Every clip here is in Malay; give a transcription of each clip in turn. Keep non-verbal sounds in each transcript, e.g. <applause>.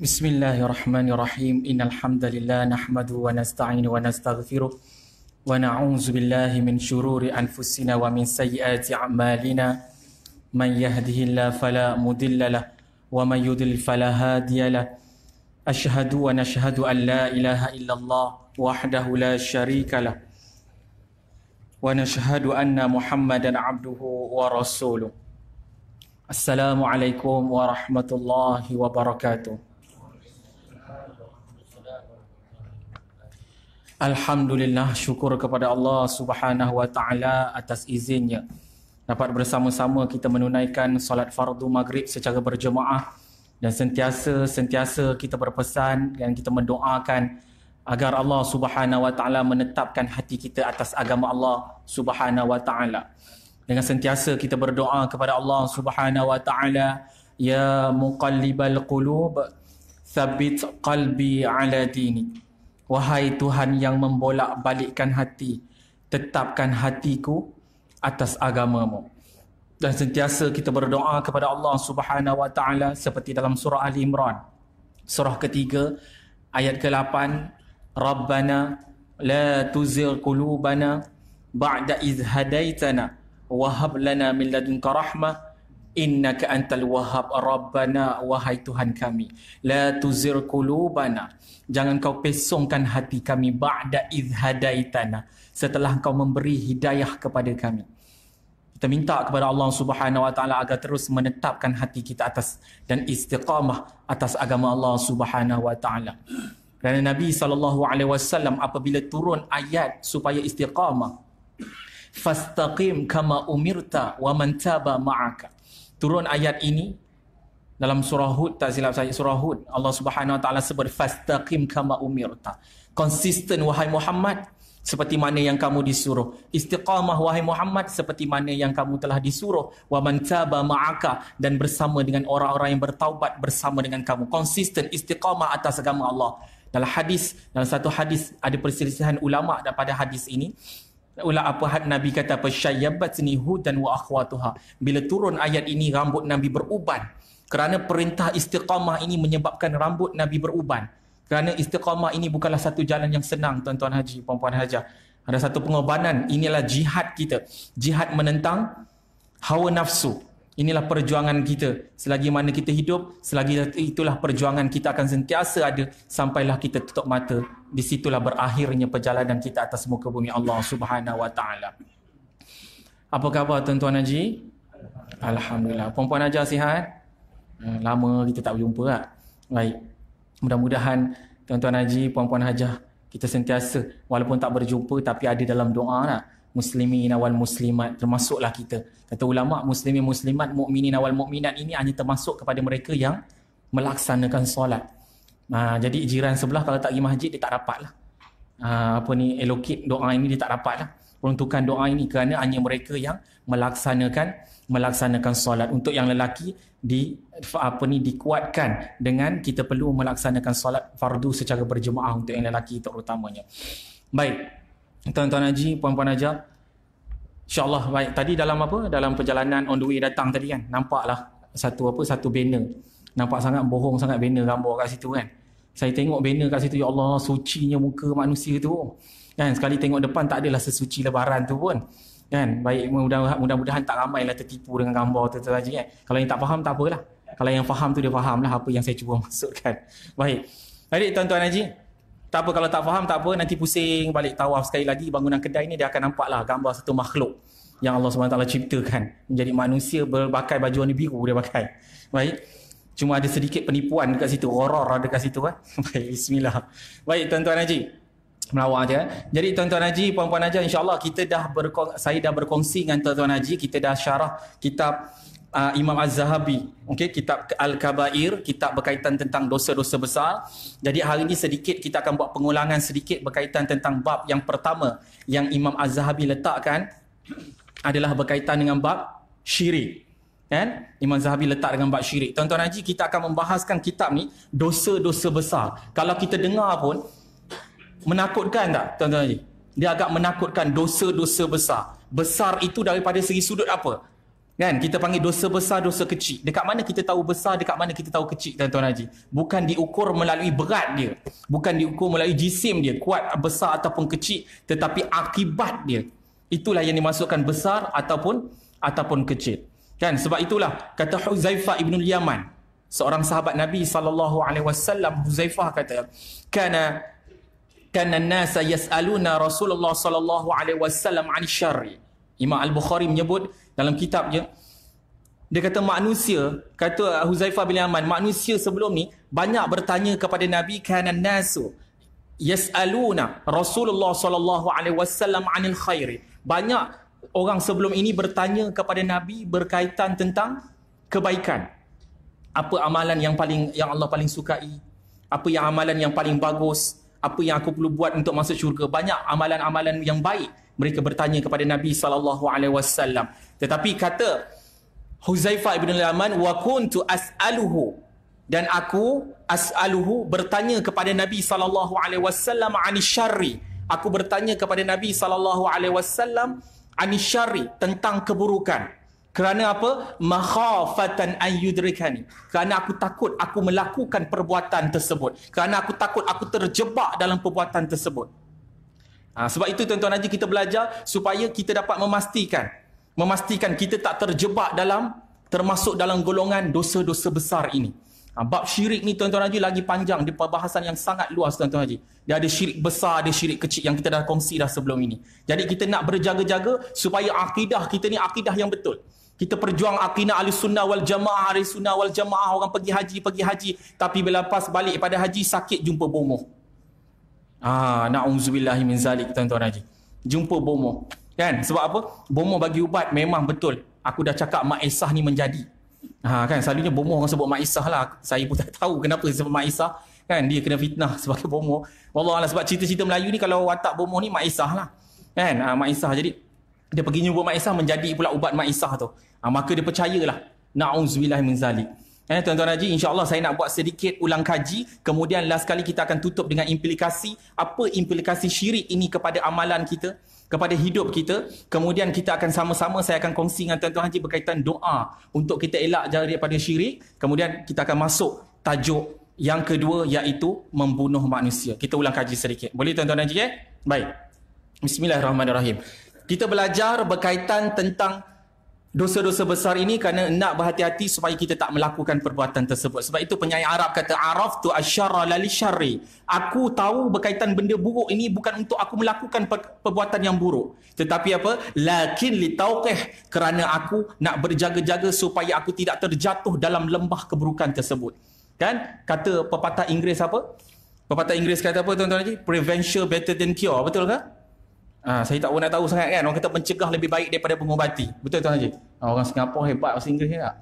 بسم الله الرحمن الرحيم إن الحمد لله نحمده ونستعين ونستغفره ونعوذ بالله من شرور أنفسنا ومن سيئات أعمالنا من يهده الله فلا مضل له ومن يضل فلا هادي له أشهد ونشهد أن لا إله إلا الله وحده لا شريك له ونشهد أن محمدا عبده ورسوله السلام عليكم ورحمة الله وبركاته Alhamdulillah syukur kepada Allah Subhanahu wa taala atas izinnya dapat bersama-sama kita menunaikan solat fardu maghrib secara berjemaah dan sentiasa sentiasa kita berpesan dan kita mendoakan agar Allah Subhanahu wa taala menetapkan hati kita atas agama Allah Subhanahu wa taala. Dengan sentiasa kita berdoa kepada Allah Subhanahu wa taala ya muqallibal qulub thabbit qalbi ala dinik. Wahai Tuhan yang membolak-balikkan hati, tetapkan hatiku atas agamamu. Dan sentiasa kita berdoa kepada Allah Subhanahu Wa Taala seperti dalam surah Ali Imran, surah ketiga, ayat ke-8, Rabbana la tuzil qulubana ba'da idh hadaitana wa lana min ladunka rahmah Inna ka antal wahab rabbana wahai tuhan kami la tuzir qulubana jangan kau pesongkan hati kami ba'da idh hadaitana setelah kau memberi hidayah kepada kami kita minta kepada Allah Subhanahu wa taala agar terus menetapkan hati kita atas dan istiqamah atas agama Allah Subhanahu wa taala kerana Nabi saw apabila turun ayat supaya istiqamah fastaqim kama umirta wa mantaba taba ma'aka turun ayat ini dalam surah Hud tak silap saya surah Hud Allah Subhanahu Wa Taala sebut fastaqim kama umirta. Konsisten wahai Muhammad seperti mana yang kamu disuruh. Istiqamah wahai Muhammad seperti mana yang kamu telah disuruh. Wa man taba ma'aka dan bersama dengan orang-orang yang bertaubat bersama dengan kamu. Konsisten istiqamah atas agama Allah. Dalam hadis, dalam satu hadis ada perselisihan ulama daripada hadis ini ulah apa had nabi kata apa syayyabat dan wa akhwatuha bila turun ayat ini rambut nabi beruban kerana perintah istiqamah ini menyebabkan rambut nabi beruban kerana istiqamah ini bukanlah satu jalan yang senang tuan-tuan haji puan-puan hajah ada satu pengorbanan inilah jihad kita jihad menentang hawa nafsu Inilah perjuangan kita. Selagi mana kita hidup, selagi itulah perjuangan kita akan sentiasa ada sampailah kita tutup mata. Di situlah berakhirnya perjalanan kita atas muka bumi Allah Subhanahu Wa Taala. Apa khabar tuan-tuan Haji? Alhamdulillah. Puan-puan Haji sihat? Hmm, lama kita tak berjumpa lah. Baik. Mudah-mudahan tuan-tuan Haji, puan-puan Haji kita sentiasa walaupun tak berjumpa tapi ada dalam doa lah muslimin awal muslimat termasuklah kita. Kata ulama muslimin muslimat mukminin awal mukminat ini hanya termasuk kepada mereka yang melaksanakan solat. Ha, jadi jiran sebelah kalau tak pergi masjid dia tak dapat Ha, apa ni elokit doa ini dia tak dapat Peruntukan doa ini kerana hanya mereka yang melaksanakan melaksanakan solat. Untuk yang lelaki di apa ni dikuatkan dengan kita perlu melaksanakan solat fardu secara berjemaah untuk yang lelaki terutamanya. Baik, tuan-tuan haji, puan-puan hajar. InsyaAllah baik. Tadi dalam apa? Dalam perjalanan on the way datang tadi kan. Nampaklah satu apa? Satu banner. Nampak sangat bohong sangat banner gambar kat situ kan. Saya tengok banner kat situ. Ya Allah, sucinya muka manusia tu. Kan? Sekali tengok depan tak adalah sesuci lebaran tu pun. Kan? Baik, mudah-mudahan, mudah-mudahan tak ramai lah tertipu dengan gambar tu tu haji kan. Kalau yang tak faham, tak apalah. Kalau yang faham tu dia faham lah apa yang saya cuba <laughs> masukkan. Baik. Baik, tuan-tuan haji. Haji. Tak apa kalau tak faham tak apa nanti pusing balik tawaf sekali lagi bangunan kedai ni dia akan nampak lah gambar satu makhluk yang Allah SWT ciptakan menjadi manusia berpakai baju warna biru dia pakai. Baik. Cuma ada sedikit penipuan dekat situ, horor ada dekat situ kan. <laughs> Baik, bismillah. Baik, tuan-tuan haji. Melawak aja. Eh. Jadi tuan-tuan haji, puan-puan haji, Insyaallah kita dah berkong- saya dah berkongsi dengan tuan-tuan haji, kita dah syarah kitab uh, Imam Az-Zahabi okey kitab Al-Kaba'ir kitab berkaitan tentang dosa-dosa besar jadi hari ini sedikit kita akan buat pengulangan sedikit berkaitan tentang bab yang pertama yang Imam Az-Zahabi letakkan adalah berkaitan dengan bab syirik kan Imam Zahabi letak dengan bab syirik tuan-tuan haji kita akan membahaskan kitab ni dosa-dosa besar kalau kita dengar pun menakutkan tak tuan-tuan haji dia agak menakutkan dosa-dosa besar besar itu daripada segi sudut apa Kan? Kita panggil dosa besar, dosa kecil. Dekat mana kita tahu besar, dekat mana kita tahu kecil, Tuan-Tuan Haji. Bukan diukur melalui berat dia. Bukan diukur melalui jisim dia. Kuat, besar ataupun kecil. Tetapi akibat dia. Itulah yang dimasukkan besar ataupun ataupun kecil. Kan? Sebab itulah kata Huzaifah Ibn Yaman. Seorang sahabat Nabi sallallahu alaihi wasallam Huzaifah kata, "Kana kana nasa yas'aluna Rasulullah sallallahu alaihi wasallam 'an syarri." Imam Al-Bukhari menyebut dalam kitab dia dia kata manusia kata Huzaifah bin Yaman manusia sebelum ni banyak bertanya kepada Nabi kana nasu yasaluna Rasulullah sallallahu alaihi wasallam anil khairi banyak orang sebelum ini bertanya kepada Nabi berkaitan tentang kebaikan apa amalan yang paling yang Allah paling sukai apa yang amalan yang paling bagus apa yang aku perlu buat untuk masuk syurga banyak amalan-amalan yang baik mereka bertanya kepada Nabi sallallahu alaihi wasallam tetapi kata Huzaifah bin Al-Yaman wa kuntu as'aluhu dan aku as'aluhu bertanya kepada Nabi sallallahu alaihi wasallam anisyari aku bertanya kepada Nabi sallallahu alaihi wasallam anisyari tentang keburukan kerana apa makhafatan an yudrikani kerana aku takut aku melakukan perbuatan tersebut kerana aku takut aku terjebak dalam perbuatan tersebut Ha, sebab itu tuan-tuan haji kita belajar supaya kita dapat memastikan. Memastikan kita tak terjebak dalam termasuk dalam golongan dosa-dosa besar ini. Ha, bab syirik ni tuan-tuan haji lagi panjang. Dia perbahasan yang sangat luas tuan-tuan haji. Dia ada syirik besar, ada syirik kecil yang kita dah kongsi dah sebelum ini. Jadi kita nak berjaga-jaga supaya akidah kita ni akidah yang betul. Kita perjuang akina ahli sunnah wal jamaah, ahli sunnah wal jamaah. Orang pergi haji, pergi haji. Tapi bila pas balik pada haji, sakit jumpa bomoh. Ah, na'udzubillah min zalik tuan-tuan haji. Jumpa bomoh. Kan? Sebab apa? Bomoh bagi ubat memang betul. Aku dah cakap Mak Isah ni menjadi. Ha, kan? Selalunya bomoh orang sebut Mak Isah lah. Saya pun <laughs> tak tahu kenapa sebut Mak Isah. Kan? Dia kena fitnah <laughs> sebagai bomoh. Wallah Allah, sebab cerita-cerita Melayu ni kalau watak bomoh ni Mak Isah lah. Kan? Ha, Mak Isah. Jadi dia pergi nyubut Mak Isah menjadi pula ubat Mak Isah tu. Ha, maka dia percayalah. Na'udzubillah min zalik. Eh, tuan-tuan haji, insyaAllah saya nak buat sedikit ulang kaji. Kemudian last kali kita akan tutup dengan implikasi. Apa implikasi syirik ini kepada amalan kita? kepada hidup kita. Kemudian kita akan sama-sama saya akan kongsi dengan Tuan-Tuan Haji berkaitan doa untuk kita elak daripada syirik. Kemudian kita akan masuk tajuk yang kedua iaitu membunuh manusia. Kita ulang kaji sedikit. Boleh Tuan-Tuan Haji? Eh? Baik. Bismillahirrahmanirrahim. Kita belajar berkaitan tentang dosa-dosa besar ini kerana nak berhati-hati supaya kita tak melakukan perbuatan tersebut. Sebab itu penyair Arab kata Araf tu asyara lali syarri. Aku tahu berkaitan benda buruk ini bukan untuk aku melakukan per- perbuatan yang buruk. Tetapi apa? Lakin li tauqih kerana aku nak berjaga-jaga supaya aku tidak terjatuh dalam lembah keburukan tersebut. Kan? Kata pepatah Inggeris apa? Pepatah Inggeris kata apa tuan-tuan haji? Prevention better than cure. Betul ke? Kan? Ha, saya tak nak tahu sangat kan. Orang kata mencegah lebih baik daripada mengobati. Betul tuan Haji? Ha, orang Singapura hebat bahasa Inggeris tak?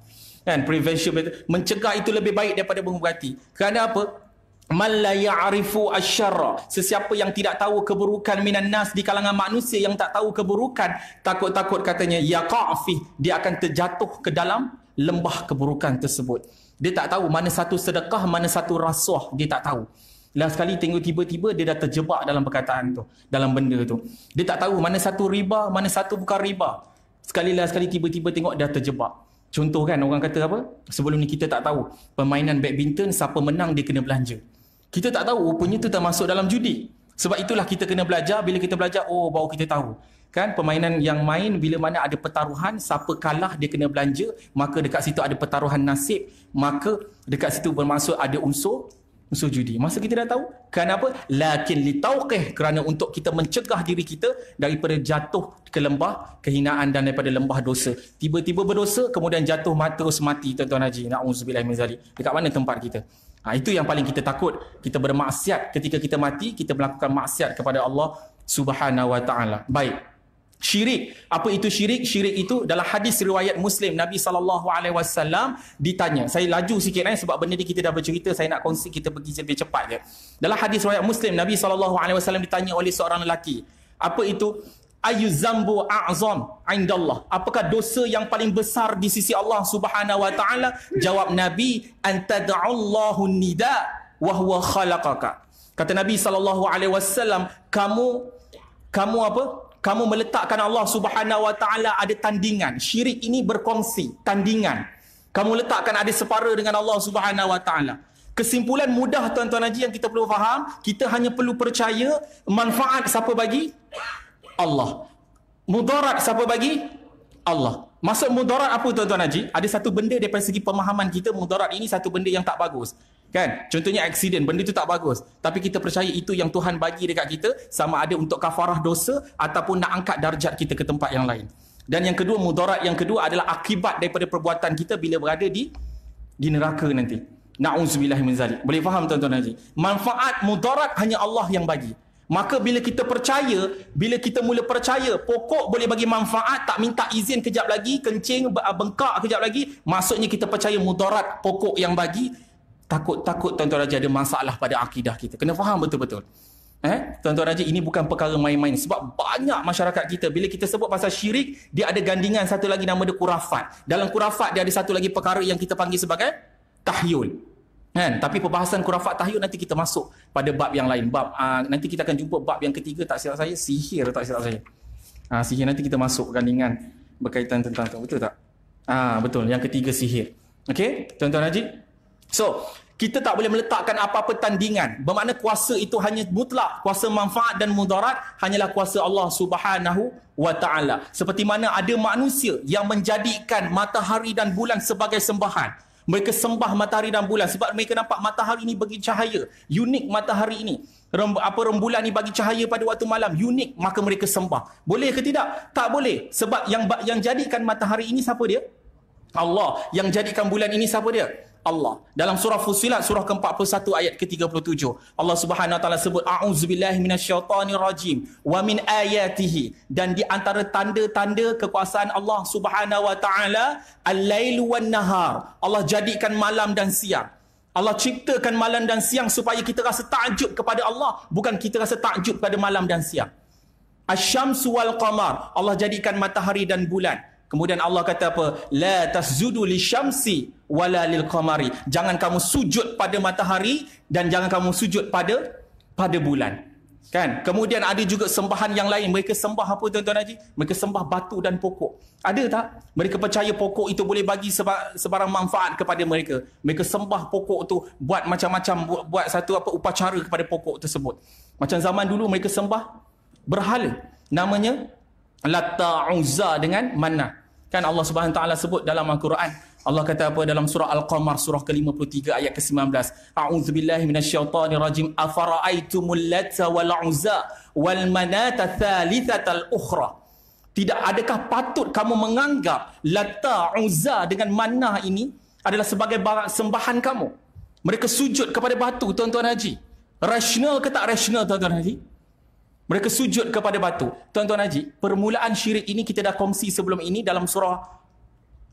Kan? Prevention. Mencegah itu lebih baik daripada mengobati. Kerana apa? Man la ya'rifu asyara. Sesiapa yang tidak tahu keburukan minan nas di kalangan manusia yang tak tahu keburukan. Takut-takut katanya ya yaqa'fih. Dia akan terjatuh ke dalam lembah keburukan tersebut. Dia tak tahu mana satu sedekah, mana satu rasuah. Dia tak tahu last sekali tengok tiba-tiba dia dah terjebak dalam perkataan tu dalam benda tu dia tak tahu mana satu riba mana satu bukan riba sekali last sekali tiba-tiba tengok dia terjebak contoh kan orang kata apa sebelum ni kita tak tahu permainan badminton siapa menang dia kena belanja kita tak tahu rupanya tu termasuk dalam judi sebab itulah kita kena belajar bila kita belajar oh baru kita tahu kan permainan yang main bila mana ada pertaruhan siapa kalah dia kena belanja maka dekat situ ada pertaruhan nasib maka dekat situ bermaksud ada unsur musuh judi. Masa kita dah tahu, kenapa? Lakin li tauqih kerana untuk kita mencegah diri kita daripada jatuh ke lembah kehinaan dan daripada lembah dosa. Tiba-tiba berdosa kemudian jatuh mata terus mati tuan-tuan haji. Nauzubillah min zalik. Dekat mana tempat kita? Ha, itu yang paling kita takut. Kita bermaksiat ketika kita mati, kita melakukan maksiat kepada Allah Subhanahu wa taala. Baik syirik apa itu syirik syirik itu dalam hadis riwayat muslim nabi saw ditanya saya laju sikit eh sebab benda ni kita dah bercerita saya nak kongsi kita pergi lebih cepat je dalam hadis riwayat muslim nabi saw ditanya oleh seorang lelaki apa itu ayu zambu a'zam indallah apakah dosa yang paling besar di sisi Allah subhanahu wa taala jawab nabi antad'allahu nida wa huwa khalaqaka kata nabi saw kamu kamu apa kamu meletakkan Allah Subhanahu Wa Taala ada tandingan. Syirik ini berkongsi tandingan. Kamu letakkan ada separa dengan Allah Subhanahu Wa Taala. Kesimpulan mudah tuan-tuan haji yang kita perlu faham, kita hanya perlu percaya manfaat siapa bagi? Allah. Mudarat siapa bagi? Allah. Maksud mudarat apa tuan-tuan haji? Ada satu benda daripada segi pemahaman kita, mudarat ini satu benda yang tak bagus. Kan? Contohnya aksiden, benda itu tak bagus. Tapi kita percaya itu yang Tuhan bagi dekat kita sama ada untuk kafarah dosa ataupun nak angkat darjat kita ke tempat yang lain. Dan yang kedua, mudarat yang kedua adalah akibat daripada perbuatan kita bila berada di di neraka nanti. Na'udzubillah min zalik. Boleh faham tuan-tuan Haji? Manfaat mudarat hanya Allah yang bagi. Maka bila kita percaya, bila kita mula percaya, pokok boleh bagi manfaat, tak minta izin kejap lagi, kencing, bengkak kejap lagi, maksudnya kita percaya mudarat pokok yang bagi, takut-takut tuan-tuan raja ada masalah pada akidah kita. Kena faham betul-betul. Eh, tuan-tuan raja ini bukan perkara main-main sebab banyak masyarakat kita bila kita sebut pasal syirik dia ada gandingan satu lagi nama dia kurafat. Dalam kurafat dia ada satu lagi perkara yang kita panggil sebagai tahyul. Kan? Tapi perbahasan kurafat tahyul nanti kita masuk pada bab yang lain. Bab aa, ah, nanti kita akan jumpa bab yang ketiga tak silap saya sihir tak silap saya. Ah ha, sihir nanti kita masuk gandingan berkaitan tentang betul tak? Ah ha, betul yang ketiga sihir. Okey, tuan-tuan Najib, So, kita tak boleh meletakkan apa-apa tandingan. Bermakna kuasa itu hanya mutlak. Kuasa manfaat dan mudarat hanyalah kuasa Allah subhanahu wa ta'ala. Seperti mana ada manusia yang menjadikan matahari dan bulan sebagai sembahan. Mereka sembah matahari dan bulan sebab mereka nampak matahari ini bagi cahaya. Unik matahari ini. Rem, apa rembulan ini bagi cahaya pada waktu malam unik maka mereka sembah boleh ke tidak tak boleh sebab yang yang jadikan matahari ini siapa dia Allah yang jadikan bulan ini siapa dia Allah. Dalam surah Fusilat surah ke-41 ayat ke-37. Allah Subhanahu Wa Taala sebut a'udzubillahi minasyaitonirrajim wa min ayatihi dan di antara tanda-tanda kekuasaan Allah Subhanahu Wa Taala al-lailu wan nahar. Allah jadikan malam dan siang. Allah ciptakan malam dan siang supaya kita rasa takjub kepada Allah bukan kita rasa takjub kepada malam dan siang. Asyamsu wal qamar. Allah jadikan matahari dan bulan. Kemudian Allah kata apa? La tasjudu li syamsi wala lil qamari. Jangan kamu sujud pada matahari dan jangan kamu sujud pada pada bulan. Kan? Kemudian ada juga sembahan yang lain. Mereka sembah apa tuan-tuan Haji? Mereka sembah batu dan pokok. Ada tak? Mereka percaya pokok itu boleh bagi sebarang manfaat kepada mereka. Mereka sembah pokok tu buat macam-macam buat, buat satu apa upacara kepada pokok tersebut. Macam zaman dulu mereka sembah berhala. Namanya Lata Uzza dengan Manah. Kan Allah Subhanahu taala sebut dalam Al-Quran. Allah kata apa dalam surah Al-Qamar surah ke-53 ayat ke-19. A'udzu billahi minasyaitonir rajim. Afara'aitumul Lat wal 'Uzza wal Manat tsalitsatal ukhra. Tidak adakah patut kamu menganggap Lat 'Uzza dengan Manah ini adalah sebagai barang sembahan kamu? Mereka sujud kepada batu tuan-tuan haji. Rasional ke tak rasional tuan-tuan haji? Mereka sujud kepada batu. Tuan-tuan Haji, permulaan syirik ini kita dah kongsi sebelum ini dalam surah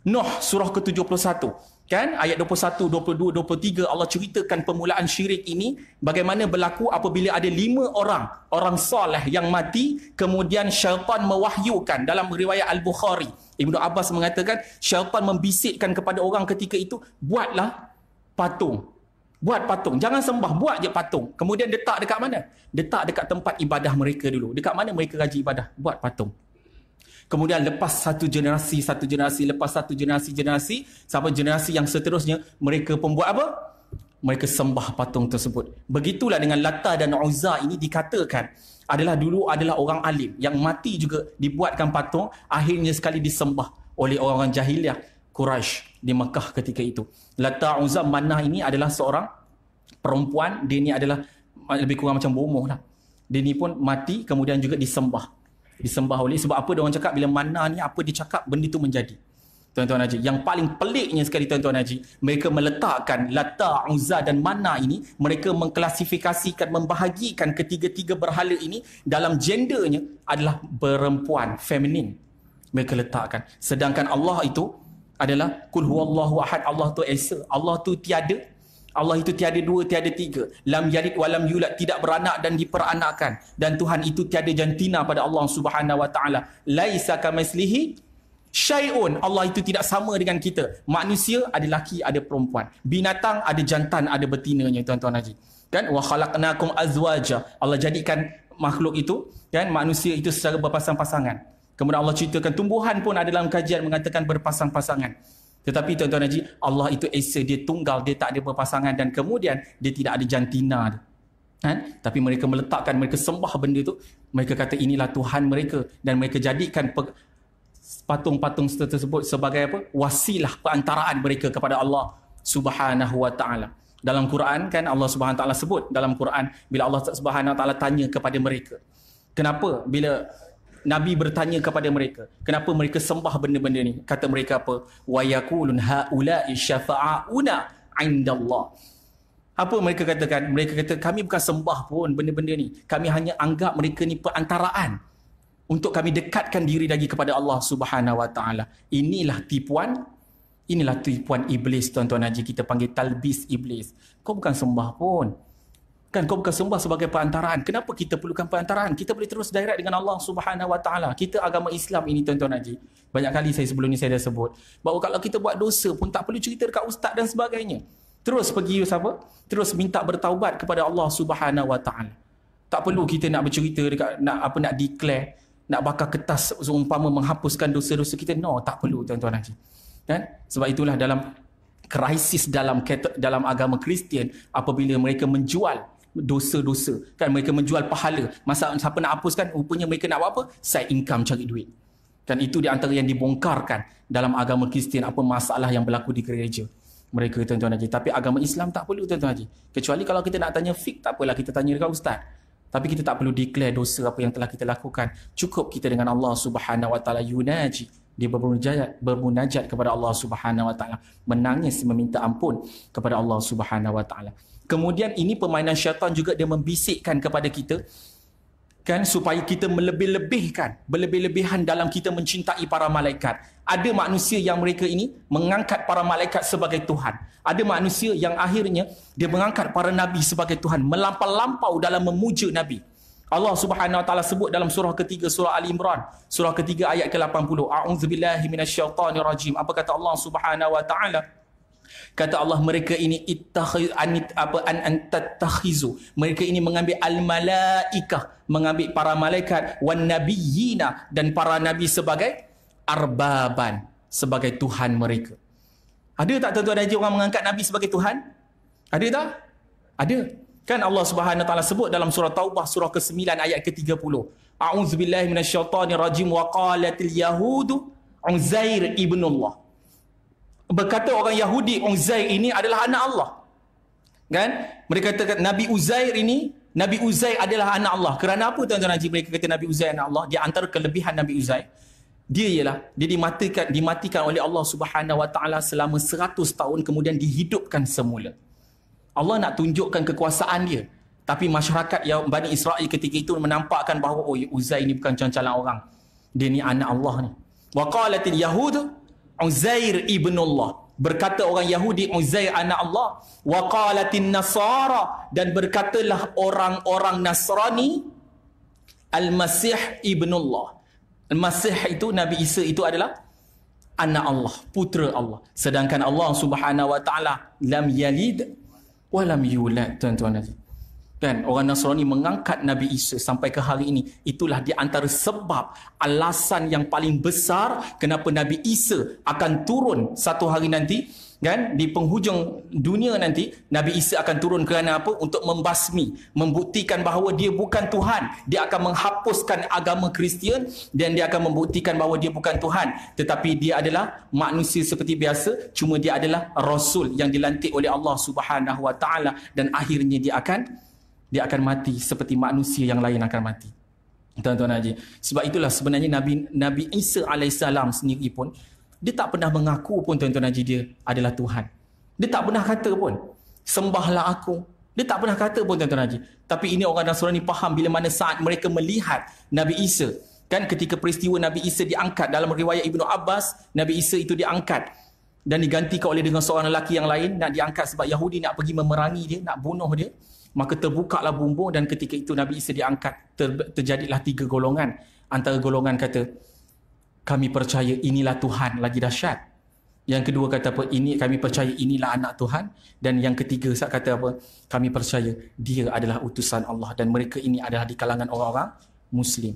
Nuh, surah ke-71. Kan? Ayat 21, 22, 23 Allah ceritakan permulaan syirik ini bagaimana berlaku apabila ada lima orang, orang salih yang mati kemudian syaitan mewahyukan dalam riwayat Al-Bukhari. Ibnu Abbas mengatakan syaitan membisikkan kepada orang ketika itu, buatlah patung Buat patung. Jangan sembah. Buat je patung. Kemudian detak dekat mana? detak dekat tempat ibadah mereka dulu. Dekat mana mereka rajin ibadah? Buat patung. Kemudian lepas satu generasi, satu generasi, lepas satu generasi, generasi, sampai generasi yang seterusnya, mereka pun buat apa? Mereka sembah patung tersebut. Begitulah dengan Lata dan Uzza ini dikatakan adalah dulu adalah orang alim yang mati juga dibuatkan patung, akhirnya sekali disembah oleh orang-orang jahiliah Quraisy di Mekah ketika itu. Lata Uzam Manah ini adalah seorang perempuan, dia ni adalah lebih kurang macam bomoh lah. Dia ni pun mati kemudian juga disembah. Disembah oleh sebab apa dia orang cakap bila Manah ni apa dia cakap benda tu menjadi. Tuan-tuan Haji, yang paling peliknya sekali Tuan-tuan Haji, mereka meletakkan Lata, Uzza dan Manah ini, mereka mengklasifikasikan, membahagikan ketiga-tiga berhala ini dalam gendernya adalah perempuan, feminin. Mereka letakkan. Sedangkan Allah itu, adalah kul huwallahu ahad Allah tu esa Allah tu tiada Allah itu tiada dua tiada tiga lam yalid walam yulad tidak beranak dan diperanakkan dan Tuhan itu tiada jantina pada Allah Subhanahu wa taala laisa kamislihi Syai'un, Allah itu tidak sama dengan kita. Manusia ada laki, ada perempuan. Binatang ada jantan, ada betinanya tuan-tuan haji. Kan? Wa khalaqnakum azwaja. Allah jadikan makhluk itu, kan? Manusia itu secara berpasang-pasangan. Kemudian Allah ceritakan tumbuhan pun ada dalam kajian mengatakan berpasang-pasangan. Tetapi tuan-tuan haji, Allah itu esa, dia tunggal, dia tak ada berpasangan dan kemudian dia tidak ada jantina. Ha? Tapi mereka meletakkan, mereka sembah benda itu. Mereka kata inilah Tuhan mereka dan mereka jadikan patung-patung tersebut sebagai apa? Wasilah perantaraan mereka kepada Allah subhanahu wa ta'ala. Dalam Quran kan Allah subhanahu wa ta'ala sebut dalam Quran bila Allah subhanahu wa ta'ala tanya kepada mereka. Kenapa bila Nabi bertanya kepada mereka, kenapa mereka sembah benda-benda ni? Kata mereka apa? Wa yaqulun haula syafa'una 'inda Allah. Apa mereka katakan? Mereka kata kami bukan sembah pun benda-benda ni. Kami hanya anggap mereka ni perantaraan untuk kami dekatkan diri lagi kepada Allah Subhanahu Wa Taala. Inilah tipuan inilah tipuan iblis tuan-tuan haji kita panggil talbis iblis. Kau bukan sembah pun. Kan kau bukan sembah sebagai perantaraan. Kenapa kita perlukan perantaraan? Kita boleh terus direct dengan Allah Subhanahu Wa Taala. Kita agama Islam ini tuan-tuan haji. Banyak kali saya sebelum ni saya dah sebut. Bahawa kalau kita buat dosa pun tak perlu cerita dekat ustaz dan sebagainya. Terus pergi siapa? Terus minta bertaubat kepada Allah Subhanahu Wa Taala. Tak perlu kita nak bercerita dekat nak apa nak declare nak bakar kertas seumpama menghapuskan dosa-dosa kita. No, tak perlu tuan-tuan haji. Kan? Sebab itulah dalam krisis dalam dalam agama Kristian apabila mereka menjual dosa-dosa kan mereka menjual pahala masa siapa nak hapuskan rupanya mereka nak buat apa side income cari duit kan itu di antara yang dibongkarkan dalam agama Kristian apa masalah yang berlaku di gereja mereka tuan-tuan haji tapi agama Islam tak perlu tuan-tuan haji kecuali kalau kita nak tanya fik tak apalah kita tanya dekat ustaz tapi kita tak perlu declare dosa apa yang telah kita lakukan cukup kita dengan Allah Subhanahu wa taala yunaji dia bermunajat, bermunajat kepada Allah Subhanahu wa taala menangis meminta ampun kepada Allah Subhanahu wa taala Kemudian ini permainan syaitan juga dia membisikkan kepada kita kan supaya kita melebih-lebihkan, melebih lebihan dalam kita mencintai para malaikat. Ada manusia yang mereka ini mengangkat para malaikat sebagai Tuhan. Ada manusia yang akhirnya dia mengangkat para Nabi sebagai Tuhan, melampau-lampau dalam memuja Nabi. Allah Subhanahu Wa Taala sebut dalam surah ketiga surah Al Imran surah ketiga ayat ke-80 A'udzubillahi minasyaitonirrajim apa kata Allah Subhanahu Wa Taala Kata Allah mereka ini ittakhiz anit apa an antattakhizu. Mereka ini mengambil al malaikah, mengambil para malaikat wan nabiyina dan para nabi sebagai arbaban, sebagai tuhan mereka. Ada tak tentu ada haji orang mengangkat nabi sebagai tuhan? Ada tak? Ada. Kan Allah Subhanahu taala sebut dalam surah Taubah surah ke-9 ayat ke-30. A'udzubillahi minasyaitonirrajim wa qalatil yahudu Uzair ibnullah berkata orang Yahudi Uzair ini adalah anak Allah. Kan? Mereka kata Nabi Uzair ini, Nabi Uzair adalah anak Allah. Kerana apa tuan-tuan Haji mereka kata Nabi Uzair anak Allah? Dia antara kelebihan Nabi Uzair. Dia ialah dia dimatikan dimatikan oleh Allah Subhanahu Wa Taala selama 100 tahun kemudian dihidupkan semula. Allah nak tunjukkan kekuasaan dia. Tapi masyarakat yang Bani Israel ketika itu menampakkan bahawa oh Uzair ini bukan calon-calon orang. Dia ni anak Allah ni. Waqalatil Yahud Uzair Allah berkata orang Yahudi Uzair anak Allah wa qalatin nasara dan berkatalah orang-orang Nasrani Al-Masih Allah Al-Masih itu Nabi Isa itu adalah anak Allah putera Allah sedangkan Allah Subhanahu wa taala lam yalid wa lam yulad tuan-tuan dan -tuan. Kan? Orang Nasrani mengangkat Nabi Isa sampai ke hari ini. Itulah di antara sebab alasan yang paling besar kenapa Nabi Isa akan turun satu hari nanti. Kan? Di penghujung dunia nanti, Nabi Isa akan turun kerana apa? Untuk membasmi, membuktikan bahawa dia bukan Tuhan. Dia akan menghapuskan agama Kristian dan dia akan membuktikan bahawa dia bukan Tuhan. Tetapi dia adalah manusia seperti biasa, cuma dia adalah Rasul yang dilantik oleh Allah Subhanahu Wa Taala dan akhirnya dia akan dia akan mati seperti manusia yang lain akan mati. Tuan-tuan Haji. Sebab itulah sebenarnya Nabi Nabi Isa AS sendiri pun, dia tak pernah mengaku pun Tuan-tuan Haji dia adalah Tuhan. Dia tak pernah kata pun, sembahlah aku. Dia tak pernah kata pun Tuan-tuan Haji. Tapi ini orang Nasrani faham bila mana saat mereka melihat Nabi Isa. Kan ketika peristiwa Nabi Isa diangkat dalam riwayat Ibnu Abbas, Nabi Isa itu diangkat dan digantikan oleh dengan seorang lelaki yang lain nak diangkat sebab Yahudi nak pergi memerangi dia, nak bunuh dia maka terbukalah bumbung dan ketika itu Nabi Isa diangkat ter, terjadilah tiga golongan antara golongan kata kami percaya inilah Tuhan lagi dahsyat yang kedua kata apa ini kami percaya inilah anak Tuhan dan yang ketiga saya kata apa kami percaya dia adalah utusan Allah dan mereka ini adalah di kalangan orang-orang muslim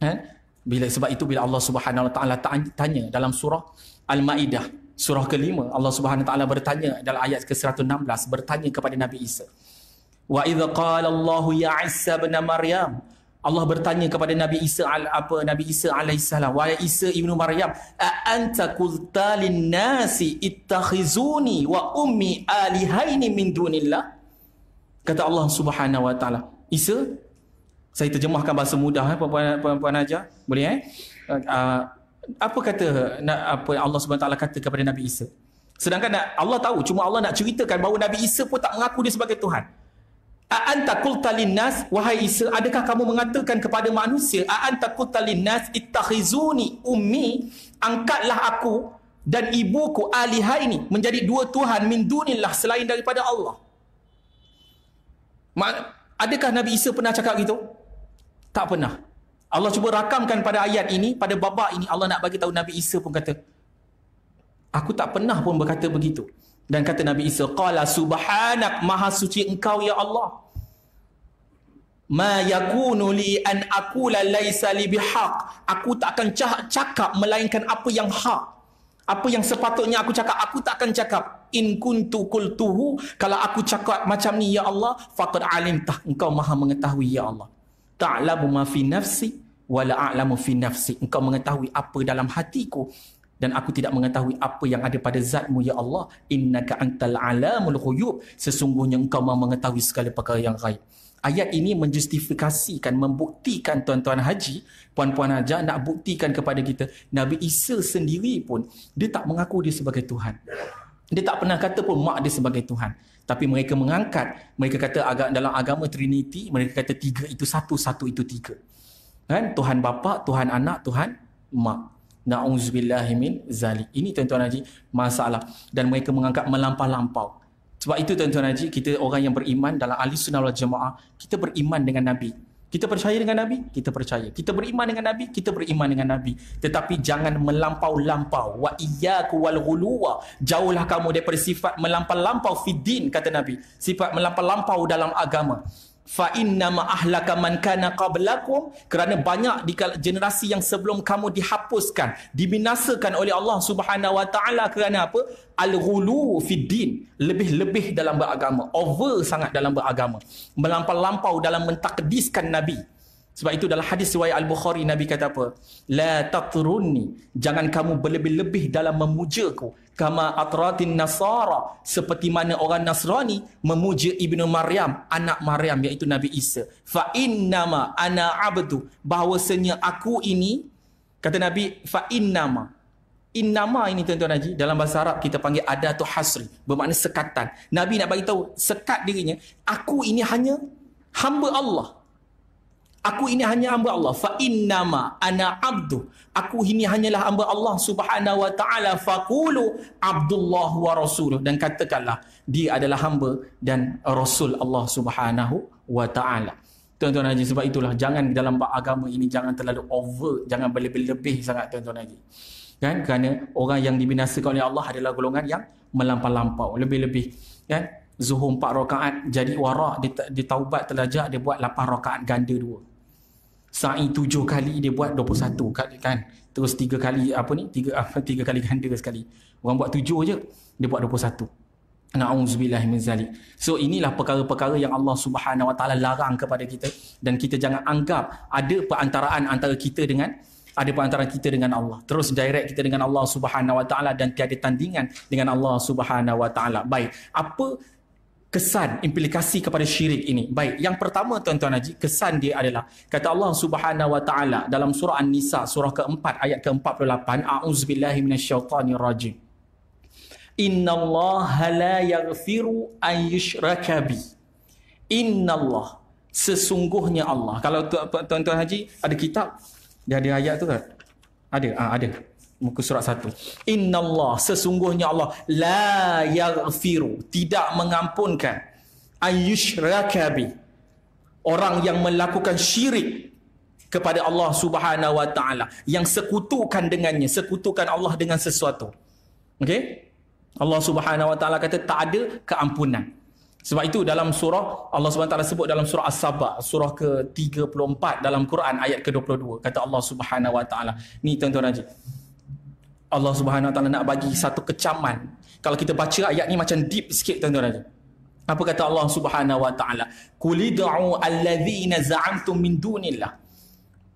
ha? bila sebab itu bila Allah Subhanahu Wa Taala tanya dalam surah Al-Maidah surah kelima Allah Subhanahu Wa Taala bertanya dalam ayat ke-116 bertanya kepada Nabi Isa Wa idza qala Allahu ya Isa bin Maryam. Allah bertanya kepada Nabi Isa al apa Nabi Isa alaihi salam. Wa Isa ibnu Maryam, a anta qulta lin nasi ittakhizuni wa ummi alihaini min dunillah? Kata Allah Subhanahu wa taala. Isa saya terjemahkan bahasa mudah eh puan-puan aja. Boleh eh? Uh, uh, apa kata apa Allah Subhanahu wa taala kata kepada Nabi Isa? Sedangkan Allah tahu cuma Allah nak ceritakan bahawa Nabi Isa pun tak mengaku dia sebagai Tuhan anta qulta linnas wahai Isa adakah kamu mengatakan kepada manusia anta qulta linnas ittakhizuni ummi angkatlah aku dan ibuku alihai ini menjadi dua tuhan min dunillah selain daripada Allah adakah Nabi Isa pernah cakap gitu tak pernah Allah cuba rakamkan pada ayat ini pada bab ini Allah nak bagi tahu Nabi Isa pun kata aku tak pernah pun berkata begitu dan kata Nabi Isa, Qala subhanak maha suci engkau ya Allah. Ma yakunu li an akula laisa li bihaq. Aku tak akan cakap melainkan apa yang hak. Apa yang sepatutnya aku cakap, aku tak akan cakap. In kuntu kultuhu, kalau aku cakap macam ni ya Allah, faqad alimtah. Engkau maha mengetahui ya Allah. Ta'lamu ma fi nafsi, wala a'lamu fi nafsi. Engkau mengetahui apa dalam hatiku dan aku tidak mengetahui apa yang ada pada zatmu ya Allah innaka antal alamul ghuyub sesungguhnya engkau mahu mengetahui segala perkara yang gaib ayat ini menjustifikasikan membuktikan tuan-tuan haji puan-puan haji nak buktikan kepada kita Nabi Isa sendiri pun dia tak mengaku dia sebagai Tuhan dia tak pernah kata pun mak dia sebagai Tuhan tapi mereka mengangkat mereka kata agak dalam agama trinity mereka kata tiga itu satu satu itu tiga kan Tuhan bapa Tuhan anak Tuhan mak Na'uzubillahimin zalik. Ini tuan-tuan haji masalah. Dan mereka mengangkat melampau-lampau. Sebab itu tuan-tuan haji, kita orang yang beriman dalam ahli sunnah wal jamaah, kita beriman dengan Nabi. Kita percaya dengan Nabi, kita percaya. Kita beriman dengan Nabi, kita beriman dengan Nabi. Tetapi jangan melampau-lampau. Wa iyyaku wal ghuluwa. Jauhlah kamu daripada sifat melampau-lampau fiddin kata Nabi. Sifat melampau-lampau dalam agama fa inna ma ahlaka man kana qablakum kerana banyak di generasi yang sebelum kamu dihapuskan dibinasakan oleh Allah Subhanahu wa taala kerana apa al ghulu fi din lebih-lebih dalam beragama over sangat dalam beragama melampau-lampau dalam mentakdiskan nabi sebab itu dalam hadis riwayat al-Bukhari nabi kata apa la tatruni jangan kamu berlebih-lebih dalam memujaku kama atratin nasara seperti mana orang nasrani memuja ibnu maryam anak maryam iaitu nabi isa fa innama ana abdu bahwasanya aku ini kata nabi fa innama innama ini tuan-tuan haji dalam bahasa arab kita panggil ada adatu hasri bermakna sekatan nabi nak bagi tahu sekat dirinya aku ini hanya hamba Allah aku ini hanya hamba Allah fa innama ana abdu aku ini hanyalah hamba Allah Subhanahu wa taala faqulu Abdullah wa rasuluh dan katakanlah dia adalah hamba dan rasul Allah Subhanahu wa taala. Tuan-tuan haji sebab itulah jangan dalam bab agama ini jangan terlalu over, jangan berlebih-lebih sangat tuan-tuan haji. Kan? Kerana orang yang dibinasakan oleh Allah adalah golongan yang melampau-lampau, lebih-lebih. Kan? Zuhur 4 rakaat jadi wara, dia, taubat terlajak dia buat 8 rokaat ganda dua sa'i tujuh kali dia buat 21 kali kan terus tiga kali apa ni tiga apa tiga kali ganda sekali orang buat tujuh je dia buat 21 Na'udzubillah min zalik. So inilah perkara-perkara yang Allah Subhanahu Wa Taala larang kepada kita dan kita jangan anggap ada perantaraan antara kita dengan ada perantaraan kita dengan Allah. Terus direct kita dengan Allah Subhanahu Wa Taala dan tiada tandingan dengan Allah Subhanahu Wa Taala. Baik, apa kesan implikasi kepada syirik ini. Baik, yang pertama tuan-tuan haji, kesan dia adalah kata Allah Subhanahu wa taala dalam surah An-Nisa surah ke-4 ayat ke-48, a'udzubillahi minasyaitonirrajim. Innallaha la yaghfiru an yushraka bi. Innallah sesungguhnya Allah. Kalau tuan-tuan haji ada kitab, dia ada ayat tu ke? Ada, ha, ada muka surat satu. Inna Allah, sesungguhnya Allah, la yaghfiru, tidak mengampunkan. Ayyushrakabi, orang yang melakukan syirik kepada Allah subhanahu wa ta'ala. Yang sekutukan dengannya, sekutukan Allah dengan sesuatu. Okay? Allah subhanahu wa ta'ala kata, tak ada keampunan. Sebab itu dalam surah Allah Subhanahu Taala sebut dalam surah As-Sabah surah ke-34 dalam Quran ayat ke-22 kata Allah Subhanahu Wa Taala ni tuan-tuan Allah Subhanahu Wa Taala nak bagi satu kecaman. Kalau kita baca ayat ni macam deep sikit tuan-tuan. Apa kata Allah Subhanahu Wa Taala? Kulid'u alladhina za'amtum min dunillah.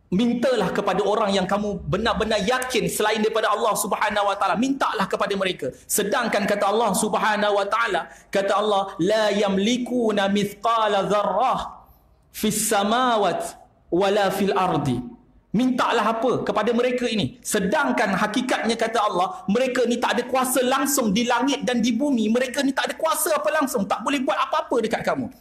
Mintalah kepada orang yang kamu benar-benar yakin selain daripada Allah Subhanahu Wa Taala. Mintalah kepada mereka. Sedangkan kata Allah Subhanahu Wa Taala, kata Allah la yamlikuna mithqala dharrah fis samawati wala fil ardi mintalah apa kepada mereka ini sedangkan hakikatnya kata Allah mereka ni tak ada kuasa langsung di langit dan di bumi mereka ni tak ada kuasa apa langsung tak boleh buat apa-apa dekat kamu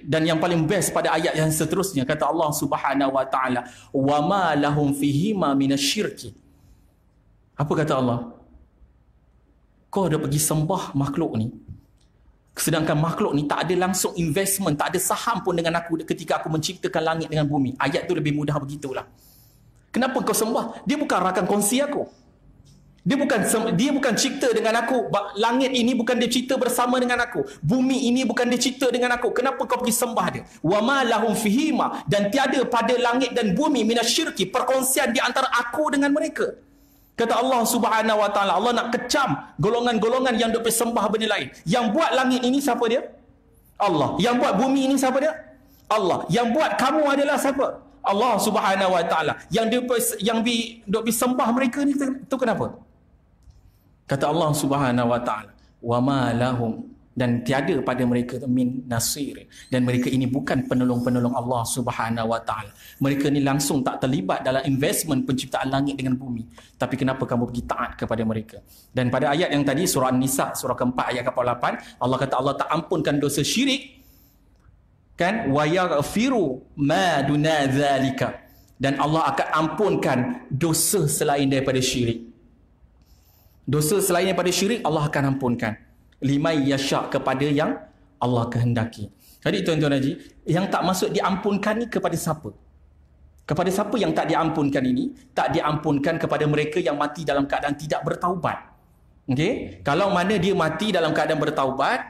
dan yang paling best pada ayat yang seterusnya kata Allah Subhanahu wa taala wama lahum fihi ma minasyirki apa kata Allah kau dah pergi sembah makhluk ni Sedangkan makhluk ni tak ada langsung investment, tak ada saham pun dengan aku ketika aku menciptakan langit dengan bumi. Ayat tu lebih mudah begitulah. Kenapa kau sembah? Dia bukan rakan kongsi aku. Dia bukan dia bukan cipta dengan aku. Langit ini bukan dia cipta bersama dengan aku. Bumi ini bukan dia cipta dengan aku. Kenapa kau pergi sembah dia? Wa ma lahum fihima dan tiada pada langit dan bumi minasyirki perkongsian di antara aku dengan mereka. Kata Allah Subhanahu wa taala, Allah nak kecam golongan-golongan yang dok sembah benda lain. Yang buat langit ini siapa dia? Allah. Yang buat bumi ini siapa dia? Allah. Yang buat kamu adalah siapa? Allah Subhanahu Wa Taala yang di, yang di, dok disembah mereka ni tu kenapa? Kata Allah Subhanahu Wa Taala, "Wa ma lahum" dan tiada pada mereka min nasir dan mereka ini bukan penolong-penolong Allah Subhanahu Wa Taala. Mereka ni langsung tak terlibat dalam investment penciptaan langit dengan bumi. Tapi kenapa kamu pergi taat kepada mereka? Dan pada ayat yang tadi surah nisa surah keempat ayat ke-8, Allah kata Allah tak ampunkan dosa syirik kan wayaghfiru ma duna zalika dan Allah akan ampunkan dosa selain daripada syirik dosa selain daripada syirik Allah akan ampunkan limai yasha kepada yang Allah kehendaki jadi tuan-tuan haji yang tak masuk diampunkan ni kepada siapa kepada siapa yang tak diampunkan ini tak diampunkan kepada mereka yang mati dalam keadaan tidak bertaubat Okay, kalau mana dia mati dalam keadaan bertaubat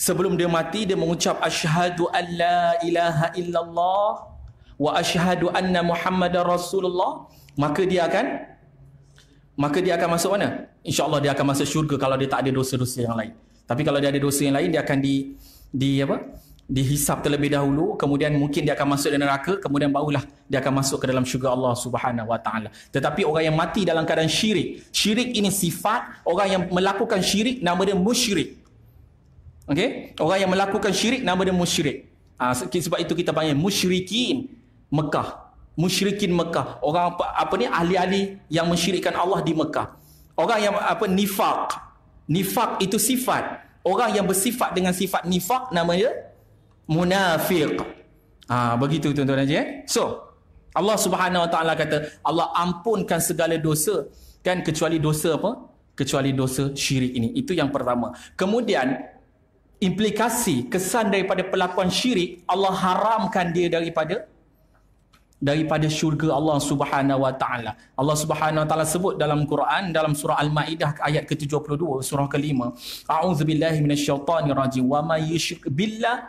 Sebelum dia mati dia mengucap asyhadu an ilaha illallah wa asyhadu anna muhammadar rasulullah maka dia akan maka dia akan masuk mana? Insyaallah dia akan masuk syurga kalau dia tak ada dosa-dosa yang lain. Tapi kalau dia ada dosa yang lain dia akan di di apa? dihisap terlebih dahulu kemudian mungkin dia akan masuk dalam neraka kemudian barulah dia akan masuk ke dalam syurga Allah Subhanahu wa taala tetapi orang yang mati dalam keadaan syirik syirik ini sifat orang yang melakukan syirik nama dia musyrik Okey, orang yang melakukan syirik nama dia musyrik. ha, sebab itu kita panggil musyrikin Mekah. Musyrikin Mekah. Orang apa, apa ni ahli-ahli yang mensyirikkan Allah di Mekah. Orang yang apa Nifak, nifak itu sifat. Orang yang bersifat dengan sifat nifaq namanya munafiq. Ah ha, begitu tuan-tuan aja eh. So Allah Subhanahu Wa Taala kata Allah ampunkan segala dosa kan kecuali dosa apa? kecuali dosa syirik ini. Itu yang pertama. Kemudian implikasi kesan daripada pelakuan syirik Allah haramkan dia daripada daripada syurga Allah Subhanahu wa taala. Allah Subhanahu wa taala sebut dalam Quran dalam surah Al-Maidah ayat ke-72 surah ke-5. A'udzubillahi minasyaitonir rajim wa may yushrik billah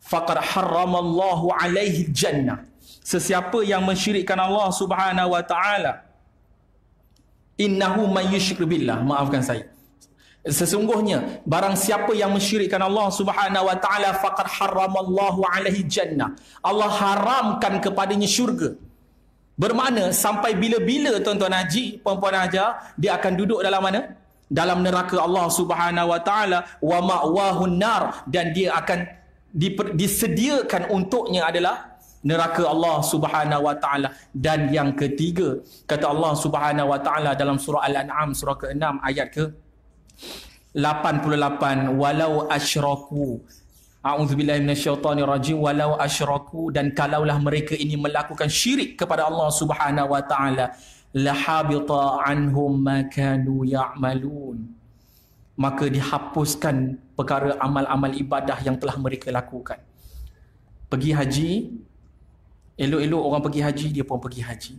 faqad harramallahu alaihi jannah. Sesiapa yang mensyirikkan Allah Subhanahu wa taala innahu may yushrik billah. Maafkan saya sesungguhnya barang siapa yang mensyirikkan Allah Subhanahu wa taala faqad haramallahu alaihi jannah Allah haramkan kepadanya syurga bermakna sampai bila-bila tuan-tuan haji puan-puan haja dia akan duduk dalam mana dalam neraka Allah Subhanahu wa taala wa ma'wahun nar dan dia akan disediakan untuknya adalah neraka Allah Subhanahu wa taala dan yang ketiga kata Allah Subhanahu wa taala dalam surah Al-An'am surah ke-6 ayat ke 6, 88 walau asyraku a'udzubillahi minasyaitonir rajim walau asyraku dan kalaulah mereka ini melakukan syirik kepada Allah Subhanahu wa taala lahabita anhum ma kanu ya'malun maka dihapuskan perkara amal-amal ibadah yang telah mereka lakukan pergi haji elok-elok orang pergi haji dia pun pergi haji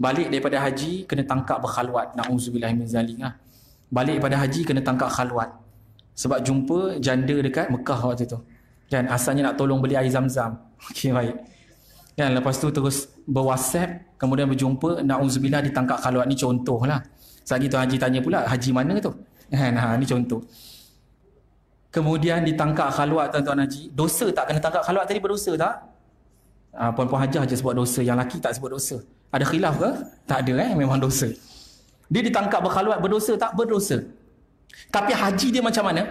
balik daripada haji kena tangkap berkhaluat na'udzubillahi min balik pada haji kena tangkap khalwat sebab jumpa janda dekat Mekah waktu tu kan asalnya nak tolong beli air zam-zam <laughs> okey baik kan lepas tu terus berwhatsapp kemudian berjumpa naudzubillah ditangkap khalwat ni contoh lah Selagi tu haji tanya pula haji mana tu <laughs> kan ha ni contoh kemudian ditangkap khalwat tuan-tuan haji dosa tak kena tangkap khalwat tadi berdosa tak ha, puan-puan hajah je sebab dosa yang laki tak sebut dosa ada khilaf ke tak ada eh memang dosa dia ditangkap berkhaluat berdosa tak berdosa. Tapi haji dia macam mana?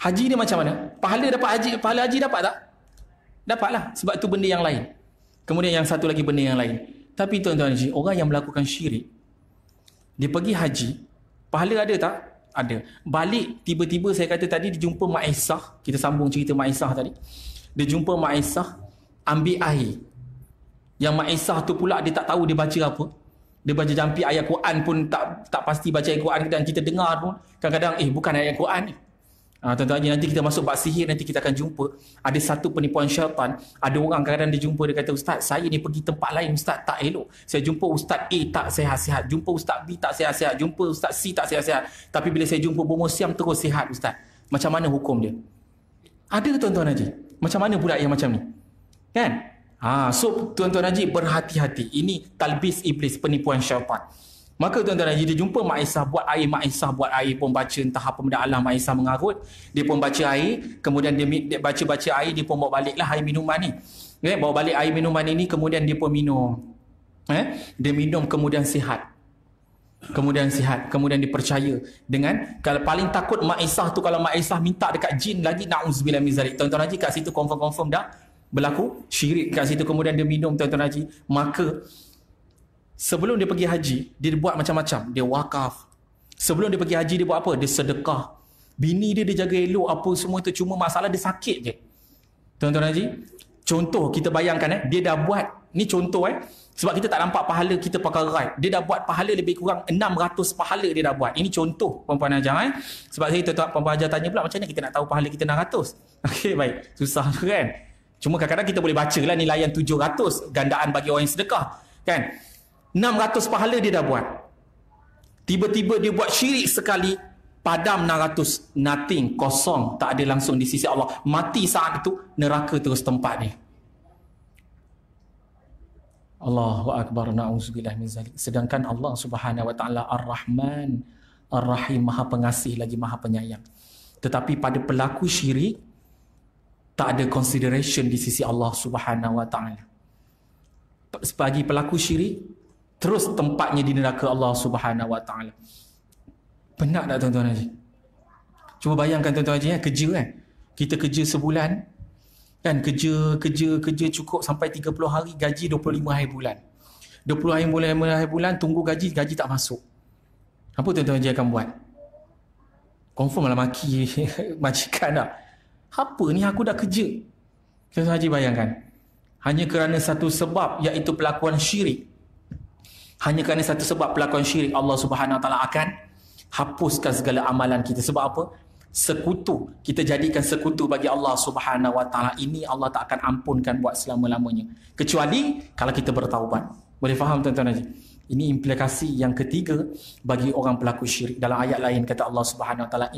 Haji dia macam mana? Pahala dapat haji, pahala haji dapat tak? Dapatlah sebab tu benda yang lain. Kemudian yang satu lagi benda yang lain. Tapi tuan-tuan haji, orang yang melakukan syirik dia pergi haji, pahala ada tak? Ada. Balik tiba-tiba saya kata tadi dia jumpa Mak Aisyah, kita sambung cerita Mak Aisyah tadi. Dia jumpa Mak Aisyah ambil air. Yang Mak Aisyah tu pula dia tak tahu dia baca apa. Dia baca jampi ayat Quran pun tak tak pasti baca ayat Quran dan kita dengar pun kadang-kadang eh bukan ayat Quran ni. Ah tuan-tuan nanti kita masuk bab sihir nanti kita akan jumpa ada satu penipuan syaitan. Ada orang kadang-kadang dia jumpa dia kata ustaz saya ni pergi tempat lain ustaz tak elok. Saya jumpa ustaz A tak sihat-sihat, jumpa ustaz B tak sihat-sihat, jumpa ustaz C tak sihat-sihat. Tapi bila saya jumpa bomo siam terus sihat ustaz. Macam mana hukum dia? Ada ke tuan-tuan haji? Macam mana budak yang macam ni? Kan? Ah, so tuan-tuan Haji berhati-hati. Ini talbis iblis penipuan syaitan. Maka tuan-tuan Haji dia jumpa Mak Aisyah buat air, Mak Aisyah buat air pun baca entah apa benda Allah Mak Aisyah mengarut. Dia pun baca air, kemudian dia, baca-baca air, dia pun bawa baliklah air minuman ni. Eh, bawa balik air minuman ini kemudian dia pun minum. Eh, dia minum kemudian sihat. Kemudian sihat, kemudian dipercaya dengan kalau paling takut Mak Aisyah tu kalau Mak Aisyah minta dekat jin lagi nauzubillah min zalik. Tuan-tuan Haji kat situ confirm-confirm dah berlaku syirik kat situ kemudian dia minum tuan-tuan haji maka sebelum dia pergi haji dia buat macam-macam dia wakaf sebelum dia pergi haji dia buat apa dia sedekah bini dia dia jaga elok apa semua tu cuma masalah dia sakit je tuan-tuan haji contoh kita bayangkan eh dia dah buat ni contoh eh sebab kita tak nampak pahala kita pakai rai dia dah buat pahala lebih kurang 600 pahala dia dah buat ini contoh perempuan ajar eh sebab saya tuan-tuan perempuan ajar tanya pula macam mana kita nak tahu pahala kita 600 <laughs> okey baik susah kan Cuma kadang-kadang kita boleh baca lah nilaian 700 gandaan bagi orang yang sedekah. Kan? 600 pahala dia dah buat. Tiba-tiba dia buat syirik sekali, padam 600, nothing, kosong, tak ada langsung di sisi Allah. Mati saat itu, neraka terus tempat Allah wa Akbar, na'uzubillah min zalik. Sedangkan Allah subhanahu wa ta'ala ar-Rahman, ar-Rahim, maha pengasih lagi maha penyayang. Tetapi pada pelaku syirik, tak ada consideration di sisi Allah Subhanahu Wa Taala. Sebagai pelaku syirik, terus tempatnya di neraka Allah Subhanahu Wa Taala. Penat tak tuan-tuan haji? Cuba bayangkan tuan-tuan haji ya, kerja kan. Kita kerja sebulan kan kerja kerja kerja cukup sampai 30 hari gaji 25 hari bulan. 20 hari bulan, hari bulan tunggu gaji gaji tak masuk. Apa tuan-tuan haji akan buat? Confirm lah maki <laughs> majikan lah. Apa ni aku dah kerja? Tuan Haji bayangkan. Hanya kerana satu sebab iaitu pelakuan syirik. Hanya kerana satu sebab pelakuan syirik Allah Subhanahu Wa Taala akan hapuskan segala amalan kita. Sebab apa? Sekutu. Kita jadikan sekutu bagi Allah Subhanahu Wa Taala. Ini Allah tak akan ampunkan buat selama-lamanya. Kecuali kalau kita bertaubat. Boleh faham tuan-tuan Haji? Ini implikasi yang ketiga bagi orang pelaku syirik. Dalam ayat lain kata Allah Subhanahu Wa Taala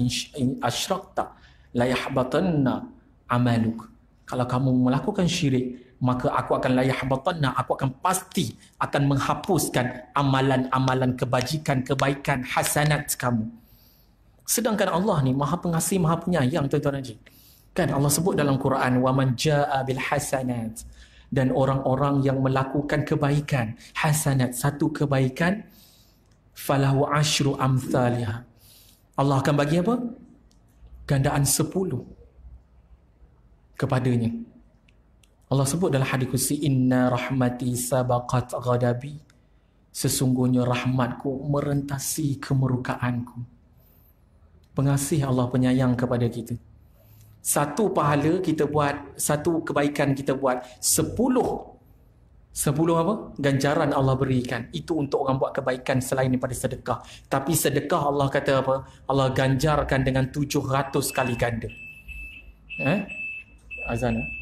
asyraqta layahbatanna amaluk. Kalau kamu melakukan syirik, maka aku akan layahbatanna, aku akan pasti akan menghapuskan amalan-amalan kebajikan, kebaikan, hasanat kamu. Sedangkan Allah ni Maha Pengasih, Maha Penyayang tuan-tuan haji. Kan Allah sebut dalam Quran wa man jaa bil hasanat dan orang-orang yang melakukan kebaikan, hasanat satu kebaikan falahu ashru amsalih. Allah akan bagi apa? gandaan sepuluh kepadanya. Allah sebut dalam hadis kursi inna rahmati sabaqat ghadabi sesungguhnya rahmatku merentasi kemurkaanku. Pengasih Allah penyayang kepada kita. Satu pahala kita buat, satu kebaikan kita buat, sepuluh Sepuluh apa? Ganjaran Allah berikan. Itu untuk orang buat kebaikan selain daripada sedekah. Tapi sedekah Allah kata apa? Allah ganjarkan dengan tujuh ratus kali ganda. Eh? Azana. Eh?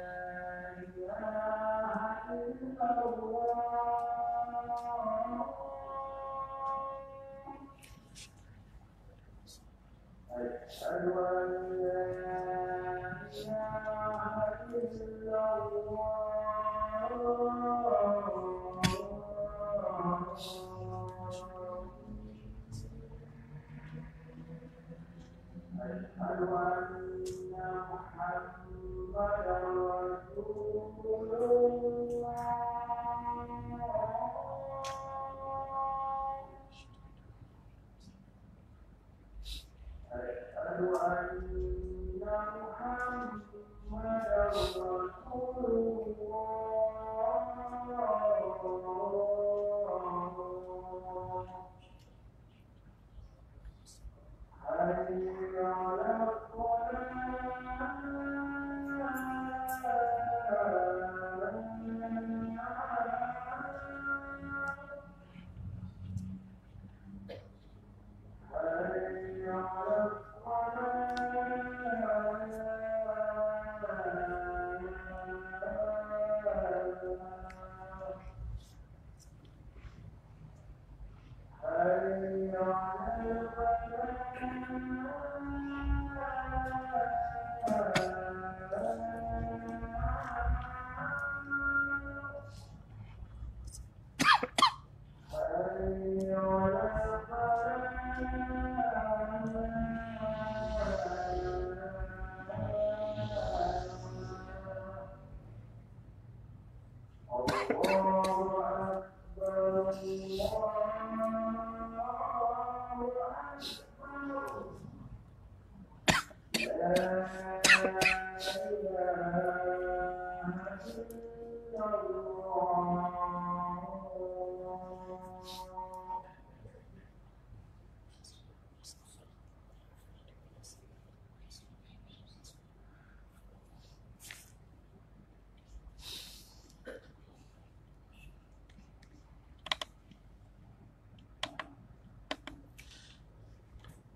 Otherwise,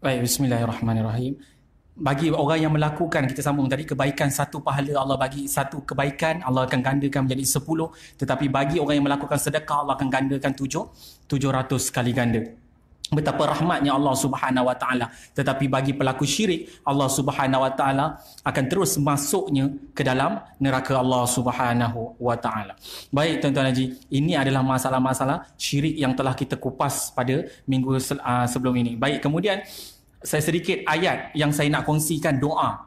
Baik, bismillahirrahmanirrahim. Bagi orang yang melakukan, kita sambung tadi, kebaikan satu pahala Allah bagi satu kebaikan, Allah akan gandakan menjadi sepuluh. Tetapi bagi orang yang melakukan sedekah, Allah akan gandakan tujuh, tujuh ratus kali ganda. Betapa rahmatnya Allah Subhanahu Wa Taala. Tetapi bagi pelaku syirik, Allah Subhanahu Wa Taala akan terus masuknya ke dalam neraka Allah Subhanahu Wa Taala. Baik tuan-tuan haji, ini adalah masalah-masalah syirik yang telah kita kupas pada minggu ah, sebelum ini. Baik, kemudian saya sedikit ayat yang saya nak kongsikan doa.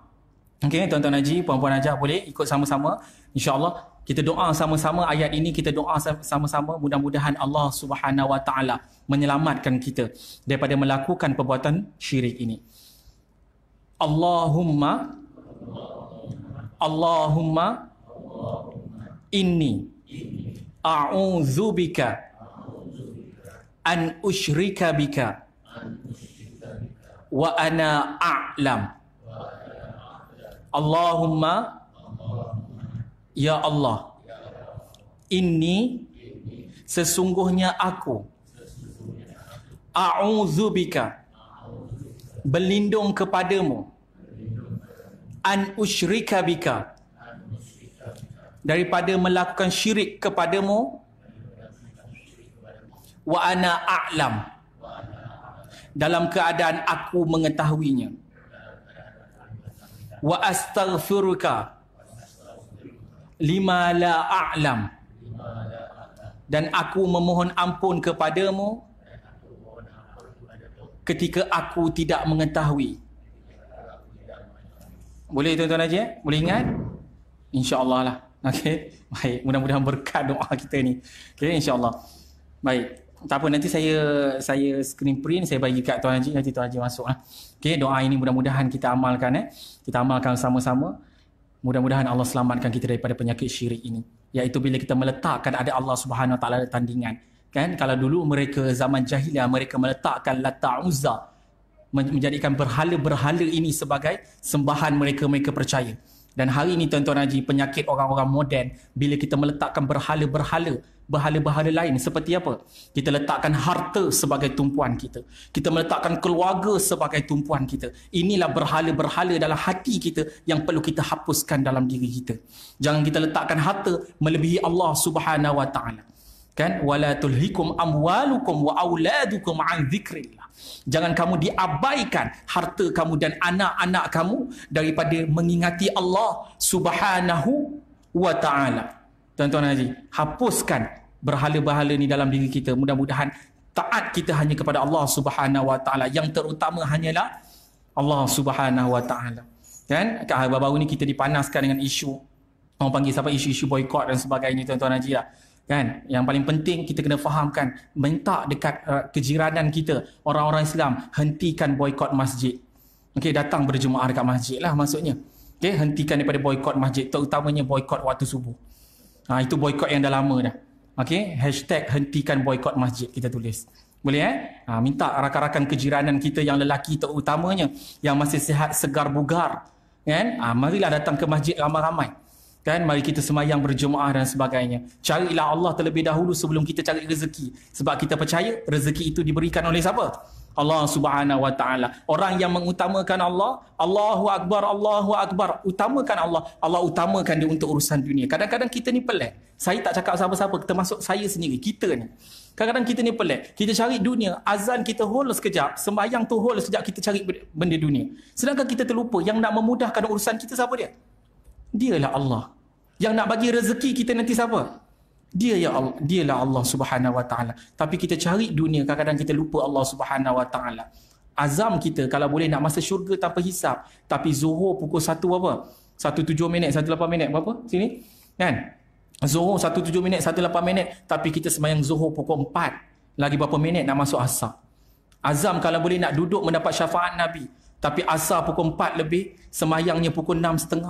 Okey, tuan-tuan Haji, puan-puan Hajah boleh ikut sama-sama. InsyaAllah kita doa sama-sama ayat ini kita doa sama-sama mudah-mudahan Allah Subhanahu wa taala menyelamatkan kita daripada melakukan perbuatan syirik ini. Allahumma Allahumma inni a'udzubika an usyrika bika wa ana a'lam Allahumma ya Allah ini sesungguhnya aku a'udzubika berlindung kepadamu an usyrika bika daripada melakukan syirik kepadamu wa ana a'lam dalam keadaan aku mengetahuinya wa astaghfiruka lima la a'lam dan aku memohon ampun kepadamu ketika aku tidak mengetahui boleh tuan-tuan aja eh? boleh ingat insyaallah lah <laughs> Okay, baik mudah-mudahan berkat doa kita ni okey insyaallah baik tak apa nanti saya saya screen print saya bagi kat tuan haji nanti tuan haji masuklah. Okey doa ini mudah-mudahan kita amalkan eh. Kita amalkan sama-sama. Mudah-mudahan Allah selamatkan kita daripada penyakit syirik ini. Iaitu bila kita meletakkan ada Allah Subhanahu Wa Taala tandingan. Kan kalau dulu mereka zaman jahiliah mereka meletakkan Lata Uzza menjadikan berhala-berhala ini sebagai sembahan mereka mereka percaya. Dan hari ini tuan-tuan Haji, penyakit orang-orang moden bila kita meletakkan berhala-berhala, berhala-berhala lain seperti apa? Kita letakkan harta sebagai tumpuan kita. Kita meletakkan keluarga sebagai tumpuan kita. Inilah berhala-berhala dalam hati kita yang perlu kita hapuskan dalam diri kita. Jangan kita letakkan harta melebihi Allah Subhanahu Wa Taala. Kan? Wala tulhikum amwalukum wa auladukum an dhikrillah. Jangan kamu diabaikan harta kamu dan anak-anak kamu daripada mengingati Allah Subhanahu wa taala. Tuan-tuan haji, hapuskan berhala-berhala ni dalam diri kita. Mudah-mudahan taat kita hanya kepada Allah Subhanahu wa taala. Yang terutama hanyalah Allah Subhanahu wa taala. Kan? Baru-baru ni kita dipanaskan dengan isu orang panggil siapa isu-isu boycott dan sebagainya tuan-tuan haji lah. Ya kan yang paling penting kita kena fahamkan minta dekat uh, kejiranan kita orang-orang Islam hentikan boikot masjid okey datang berjemaah dekat masjid lah maksudnya okey hentikan daripada boikot masjid terutamanya boikot waktu subuh ha, itu boikot yang dah lama dah okey hashtag hentikan boikot masjid kita tulis boleh eh? Ha, minta rakan-rakan kejiranan kita yang lelaki terutamanya yang masih sihat segar bugar kan? Ha, marilah datang ke masjid ramai-ramai. Kan? Mari kita semayang berjemaah dan sebagainya. Carilah Allah terlebih dahulu sebelum kita cari rezeki. Sebab kita percaya rezeki itu diberikan oleh siapa? Allah subhanahu wa ta'ala. Orang yang mengutamakan Allah, Allahu Akbar, Allahu Akbar. Utamakan Allah. Allah utamakan dia untuk urusan dunia. Kadang-kadang kita ni pelik. Saya tak cakap siapa-siapa, termasuk saya sendiri. Kita ni. Kadang-kadang kita ni pelik. Kita cari dunia. Azan kita hold sekejap. Sembayang tu hold sekejap kita cari benda dunia. Sedangkan kita terlupa yang nak memudahkan urusan kita siapa dia? Dialah Allah. Yang nak bagi rezeki kita nanti siapa? Dia ya Allah, dialah Allah Subhanahu Wa Taala. Tapi kita cari dunia kadang-kadang kita lupa Allah Subhanahu Wa Taala. Azam kita kalau boleh nak masuk syurga tanpa hisap. Tapi Zuhur pukul 1 apa? 17 minit, 18 minit berapa? Sini. Kan? Zuhur 17 minit, 18 minit tapi kita sembahyang Zuhur pukul 4. Lagi berapa minit nak masuk Asar? Azam kalau boleh nak duduk mendapat syafaat Nabi. Tapi asar pukul 4 lebih, semayangnya pukul 6.30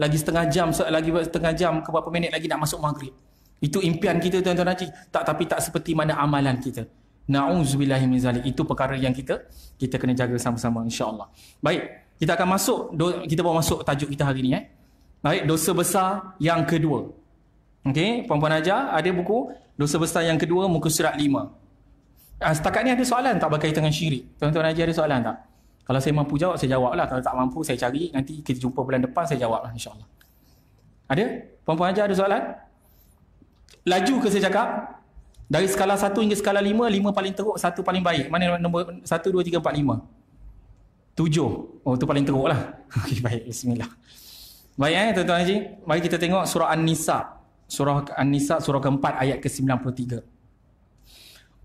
lagi setengah jam lagi setengah jam ke berapa minit lagi nak masuk maghrib itu impian kita tuan-tuan haji tak tapi tak seperti mana amalan kita na'udzubillahi min zalik itu perkara yang kita kita kena jaga sama-sama insyaallah baik kita akan masuk kita bawa masuk tajuk kita hari ni eh baik dosa besar yang kedua okey puan-puan aja ada buku dosa besar yang kedua muka surat 5 ah, setakat ni ada soalan tak berkaitan dengan syirik tuan-tuan haji ada soalan tak kalau saya mampu jawab, saya jawablah. Kalau tak mampu, saya cari. Nanti kita jumpa bulan depan, saya jawablah insyaAllah. Ada? Puan-puan ajar ada soalan? Laju ke saya cakap? Dari skala satu hingga skala lima, lima paling teruk, satu paling baik. Mana nombor 1, 2, 3, 4, 5? 7. Oh, tu paling teruk lah. <laughs> Okey, baik. Bismillah. Baik eh, tuan-tuan Haji. Mari kita tengok surah An-Nisa. Surah An-Nisa, surah keempat, ayat ke-93.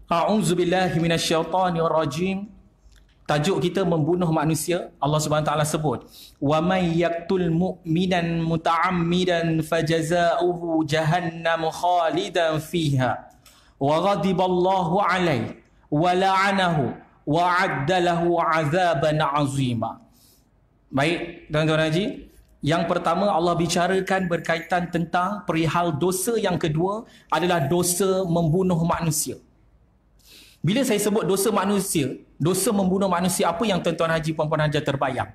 A'udzubillahiminasyaitanirrajim tajuk kita membunuh manusia Allah Subhanahu taala sebut wa may yaqtul mu'minan muta'ammidan fajaza'uhu jahannam khalidan fiha wa ghadiballahu alai wa la'anahu wa 'adda lahu 'azima baik tuan-tuan haji yang pertama Allah bicarakan berkaitan tentang perihal dosa yang kedua adalah dosa membunuh manusia. Bila saya sebut dosa manusia, Dosa membunuh manusia apa yang tuan-tuan haji puan-puan haji terbayang?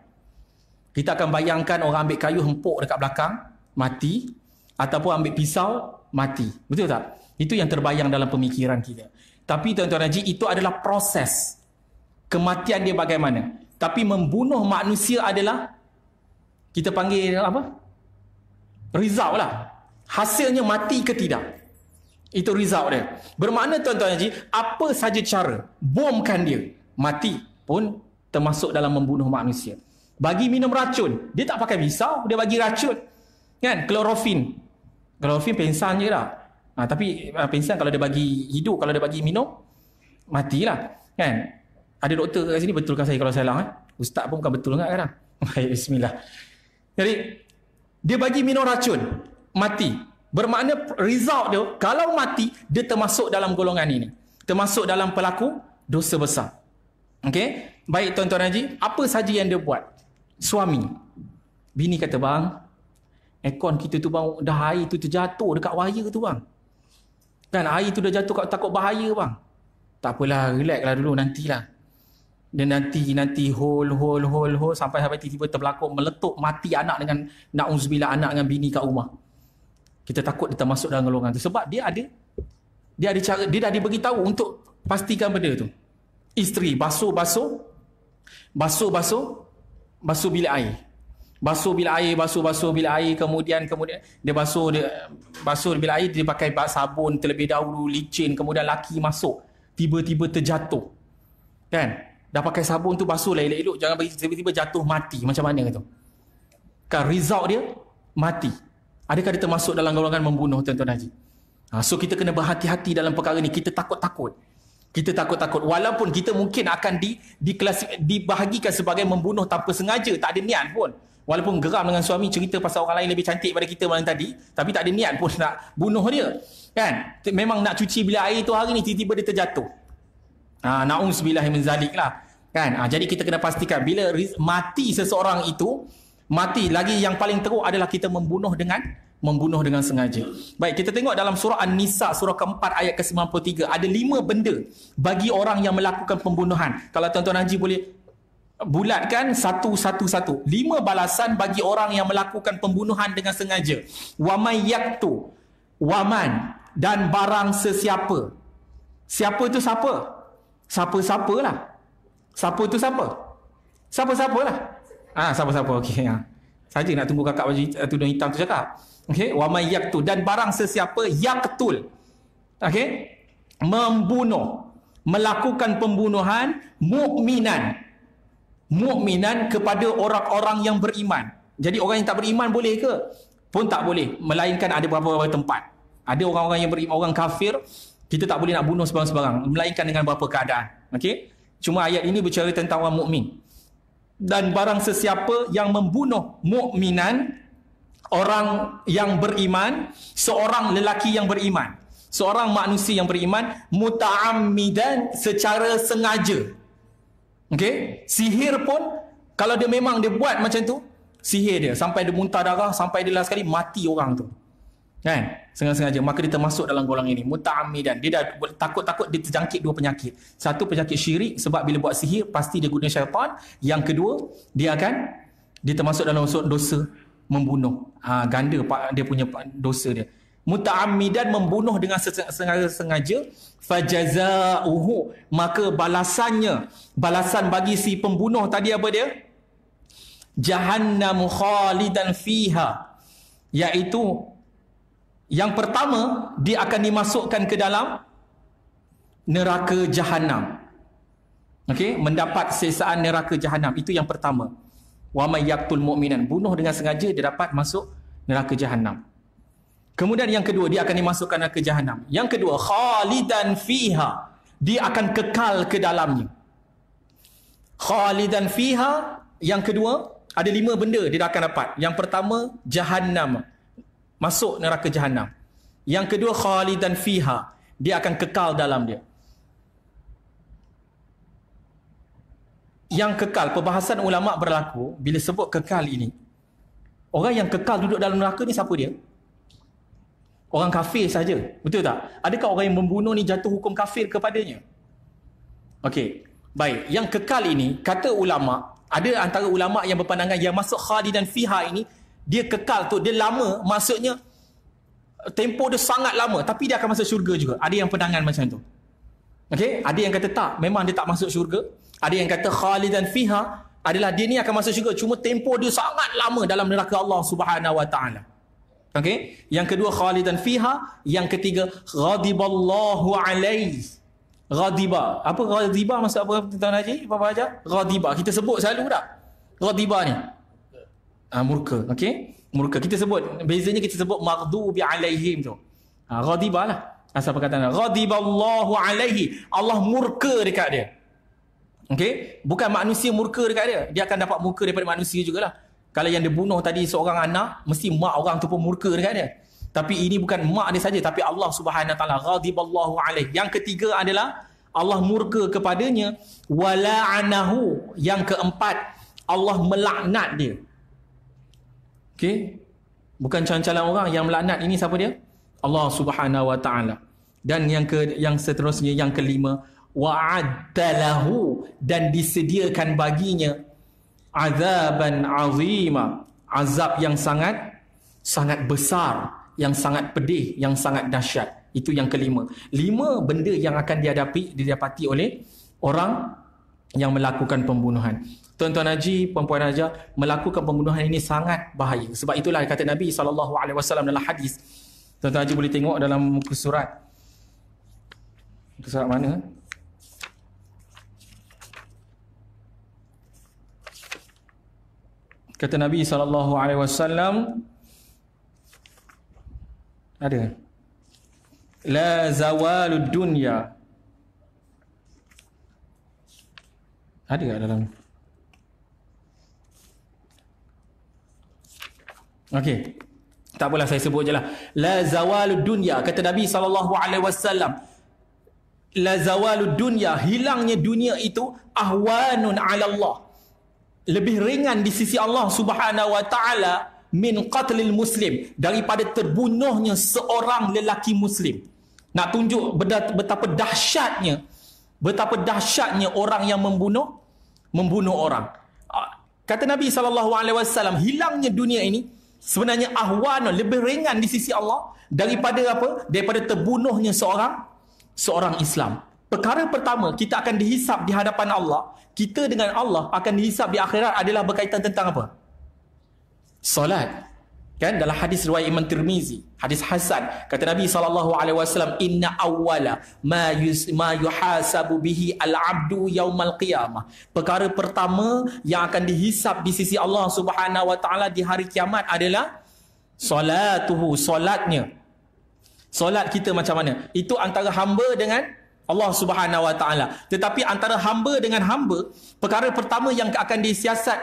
Kita akan bayangkan orang ambil kayu hempuk dekat belakang, mati. Ataupun ambil pisau, mati. Betul tak? Itu yang terbayang dalam pemikiran kita. Tapi tuan-tuan haji, itu adalah proses. Kematian dia bagaimana? Tapi membunuh manusia adalah kita panggil apa? Result lah. Hasilnya mati ke tidak. Itu result dia. Bermakna tuan-tuan haji, apa saja cara bomkan dia mati pun termasuk dalam membunuh manusia. Bagi minum racun, dia tak pakai pisau, dia bagi racun. Kan? Klorofin. Klorofin pensan je lah. Ha, tapi ha, pensan kalau dia bagi hidup, kalau dia bagi minum, matilah. Kan? Ada doktor kat sini betulkan saya kalau salah. Eh? Ustaz pun bukan betul sangat kan? <laughs> Baik, bismillah. Jadi, dia bagi minum racun, mati. Bermakna result dia, kalau mati, dia termasuk dalam golongan ini. Termasuk dalam pelaku dosa besar. Okay, baik tuan-tuan haji, apa saja yang dia buat? Suami. Bini kata, "Bang, aircon kita tu bang dah air tu terjatuh dekat wayar tu bang." Kan air tu dah jatuh kat takut bahaya bang. Tak apalah, relax lah dulu nantilah. Dan nanti nanti hole hole hole hol sampai sampai tiba-tiba terbelakang meletup mati anak dengan nak nauzubillah anak dengan bini kat rumah. Kita takut dia termasuk dalam golongan tu sebab dia ada dia ada cara dia dah diberitahu untuk pastikan benda tu isteri basuh-basuh basuh-basuh basuh bilik air basuh bilik air basuh-basuh bilik air kemudian kemudian dia basuh dia basuh bilik air dia pakai sabun terlebih dahulu licin kemudian laki masuk tiba-tiba terjatuh kan dah pakai sabun tu basuh lah elok-elok jangan bagi tiba-tiba jatuh mati macam mana tu kan result dia mati adakah dia termasuk dalam golongan membunuh tuan-tuan haji ha, so kita kena berhati-hati dalam perkara ni kita takut-takut kita takut-takut walaupun kita mungkin akan di diklasi, dibahagikan sebagai membunuh tanpa sengaja tak ada niat pun walaupun geram dengan suami cerita pasal orang lain lebih cantik pada kita malam tadi tapi tak ada niat pun nak bunuh dia kan memang nak cuci bila air tu hari ni tiba-tiba dia terjatuh ha, na'um sebilah yang menzalik lah kan ha, jadi kita kena pastikan bila mati seseorang itu mati lagi yang paling teruk adalah kita membunuh dengan membunuh dengan sengaja. Baik, kita tengok dalam surah An-Nisa surah keempat ayat ke-93 ada lima benda bagi orang yang melakukan pembunuhan. Kalau tuan-tuan Haji boleh bulatkan satu satu satu. Lima balasan bagi orang yang melakukan pembunuhan dengan sengaja. Wa yaktu waman dan barang sesiapa. Siapa tu siapa? Siapa-siapalah. Siapa tu siapa? Siapa-siapalah. Ah, ha, siapa-siapa okey. ya saja nak tunggu kakak baju eh, tudung hitam tu cakap. Okey, wa may yaktu dan barang sesiapa yang ketul, Okey? Membunuh, melakukan pembunuhan mukminan. Mukminan kepada orang-orang yang beriman. Jadi orang yang tak beriman boleh ke? Pun tak boleh, melainkan ada beberapa tempat. Ada orang-orang yang beriman, orang kafir, kita tak boleh nak bunuh sebarang-sebarang, melainkan dengan beberapa keadaan. Okey? Cuma ayat ini bercerita tentang orang mukmin dan barang sesiapa yang membunuh mukminan orang yang beriman seorang lelaki yang beriman seorang manusia yang beriman mutaammidan secara sengaja okey sihir pun kalau dia memang dia buat macam tu sihir dia sampai dia muntah darah sampai dia last sekali mati orang tu Kan? Sengaja-sengaja. Maka dia termasuk dalam golongan ini. Muta'amidan. Dia dah takut-takut dia terjangkit dua penyakit. Satu penyakit syirik sebab bila buat sihir pasti dia guna syaitan. Yang kedua, dia akan dia termasuk dalam dosa membunuh. Ha, ganda dia punya dosa dia. Muta'amidan membunuh dengan sengaja-sengaja. Fajaza'uhu. Maka balasannya, balasan bagi si pembunuh tadi apa dia? Jahannam khalidan fiha. Iaitu yang pertama dia akan dimasukkan ke dalam neraka jahanam. Okey, mendapat sesaan neraka jahanam itu yang pertama. Wa may yaqtul mu'minan bunuh dengan sengaja dia dapat masuk neraka jahanam. Kemudian yang kedua dia akan dimasukkan neraka jahanam. Yang kedua khalidan fiha dia akan kekal ke dalamnya. Khalidan fiha yang kedua ada lima benda dia akan dapat. Yang pertama jahanam masuk neraka jahanam. Yang kedua khali dan fiha, dia akan kekal dalam dia. Yang kekal, perbahasan ulama berlaku bila sebut kekal ini. Orang yang kekal duduk dalam neraka ni siapa dia? Orang kafir saja. Betul tak? Adakah orang yang membunuh ni jatuh hukum kafir kepadanya? Okey. Baik, yang kekal ini kata ulama, ada antara ulama yang berpandangan yang masuk dan fiha ini dia kekal tu dia lama maksudnya tempo dia sangat lama tapi dia akan masuk syurga juga ada yang pedangan macam tu okey ada yang kata tak memang dia tak masuk syurga ada yang kata khalidan fiha adalah dia ni akan masuk syurga cuma tempo dia sangat lama dalam neraka Allah Subhanahu wa taala okey yang kedua khalidan fiha yang ketiga Radiballahu alaihi Ghadiba. Apa ghadiba maksud apa tuan Haji? Apa ajar? Ghadiba. Kita sebut selalu tak? Ghadiba ni uh, murka okey murka kita sebut bezanya kita sebut maghdubi alaihim tu ha uh, ghadibalah asal perkataan ghadiballahu alaihi Allah murka dekat dia okey bukan manusia murka dekat dia dia akan dapat murka daripada manusia jugalah kalau yang dia bunuh tadi seorang anak mesti mak orang tu pun murka dekat dia tapi ini bukan mak dia saja tapi Allah Subhanahu taala ghadiballahu alaihi. yang ketiga adalah Allah murka kepadanya wala'anahu yang keempat Allah melaknat dia Okey. Bukan calon-calon orang yang melaknat ini siapa dia? Allah Subhanahu Wa Taala. Dan yang ke yang seterusnya yang kelima wa'adalahu dan disediakan baginya azaban azima azab yang sangat sangat besar yang sangat pedih yang sangat dahsyat itu yang kelima lima benda yang akan dihadapi didapati oleh orang yang melakukan pembunuhan tuan-tuan haji, puan-puan haji melakukan pembunuhan ini sangat bahaya. Sebab itulah kata Nabi saw alaihi dalam hadis. Tuan-tuan haji boleh tengok dalam muka surat. Muka surat mana? Kata Nabi saw ada. La zawalud dunya. Ada tak dalam Okey. Tak apalah saya sebut je lah. La zawalu dunya. Kata Nabi SAW. La zawalu dunya. Hilangnya dunia itu. Ahwanun ala Allah. Lebih ringan di sisi Allah Subhanahu Wa Taala min qatlil muslim daripada terbunuhnya seorang lelaki muslim nak tunjuk betapa dahsyatnya betapa dahsyatnya orang yang membunuh membunuh orang ah, kata Nabi SAW hilangnya dunia ini sebenarnya ahwan lebih ringan di sisi Allah daripada apa daripada terbunuhnya seorang seorang Islam perkara pertama kita akan dihisap di hadapan Allah kita dengan Allah akan dihisap di akhirat adalah berkaitan tentang apa solat Kan dalam hadis riwayat Imam Tirmizi, hadis Hasan, kata Nabi sallallahu alaihi wasallam inna awwala ma yus ma yuhasabu bihi al-abdu yaumal qiyamah. Perkara pertama yang akan dihisap di sisi Allah Subhanahu wa taala di hari kiamat adalah solatuhu, solatnya. Solat kita macam mana? Itu antara hamba dengan Allah Subhanahu wa taala. Tetapi antara hamba dengan hamba, perkara pertama yang akan disiasat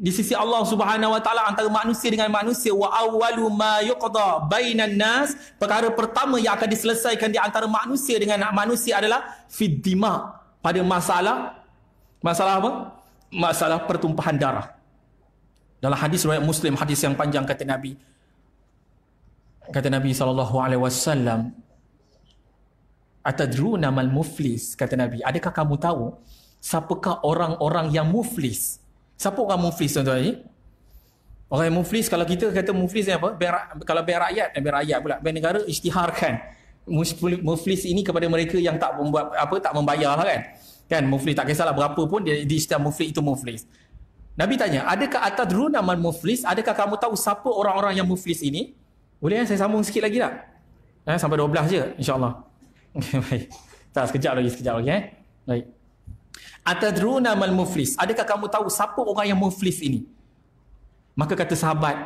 di sisi Allah Subhanahu Wa Taala antara manusia dengan manusia wa awwalu ma yuqda bainan nas perkara pertama yang akan diselesaikan di antara manusia dengan manusia adalah fiddima pada masalah masalah apa masalah pertumpahan darah dalam hadis riwayat Muslim hadis yang panjang kata Nabi kata Nabi sallallahu alaihi wasallam atadruna mal muflis kata Nabi adakah kamu tahu siapakah orang-orang yang muflis Siapa orang muflis tuan-tuan ni? Orang yang muflis, kalau kita kata muflis ni apa? Biar, kalau biar rakyat, biar rakyat pula. Biar negara isytiharkan muflis ini kepada mereka yang tak membuat apa tak membayar lah kan. Kan muflis tak kisahlah berapa pun dia di setiap muflis itu muflis. Nabi tanya, adakah atadrun nama muflis? Adakah kamu tahu siapa orang-orang yang muflis ini? Boleh kan saya sambung sikit lagi tak? Eh, sampai 12 je insyaallah. allah <laughs> Okey baik. Tak sekejap lagi sekejap lagi eh. Baik. Atadruna mal muflis? Adakah kamu tahu siapa orang yang muflis ini? Maka kata sahabat,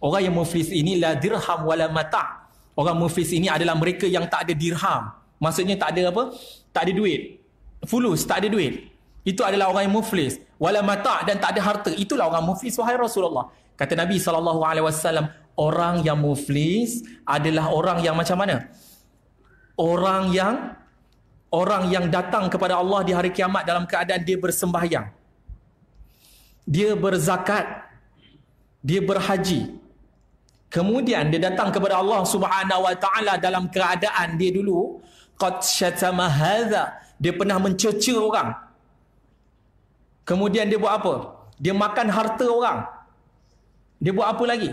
orang yang muflis ini la dirham wala mata. Orang muflis ini adalah mereka yang tak ada dirham. Maksudnya tak ada apa? Tak ada duit. Fulus, tak ada duit. Itu adalah orang yang muflis. Wala mata dan tak ada harta. Itulah orang muflis wahai Rasulullah. Kata Nabi sallallahu alaihi wasallam, orang yang muflis adalah orang yang macam mana? Orang yang orang yang datang kepada Allah di hari kiamat dalam keadaan dia bersembahyang dia berzakat dia berhaji kemudian dia datang kepada Allah Subhanahu wa taala dalam keadaan dia dulu qad syatama hadza dia pernah mencerca orang kemudian dia buat apa dia makan harta orang dia buat apa lagi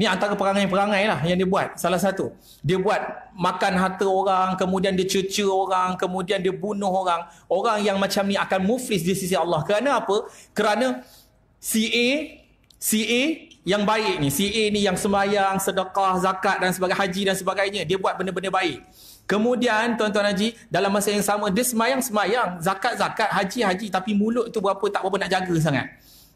ini antara perangai-perangai lah yang dia buat. Salah satu. Dia buat makan harta orang, kemudian dia cuci orang, kemudian dia bunuh orang. Orang yang macam ni akan muflis di sisi Allah. Kerana apa? Kerana CA, CA yang baik ni. CA ni yang semayang sedekah, zakat dan sebagainya, haji dan sebagainya. Dia buat benda-benda baik. Kemudian tuan-tuan haji, dalam masa yang sama, dia semayang-semayang, zakat-zakat, haji-haji. Tapi mulut tu berapa tak berapa nak jaga sangat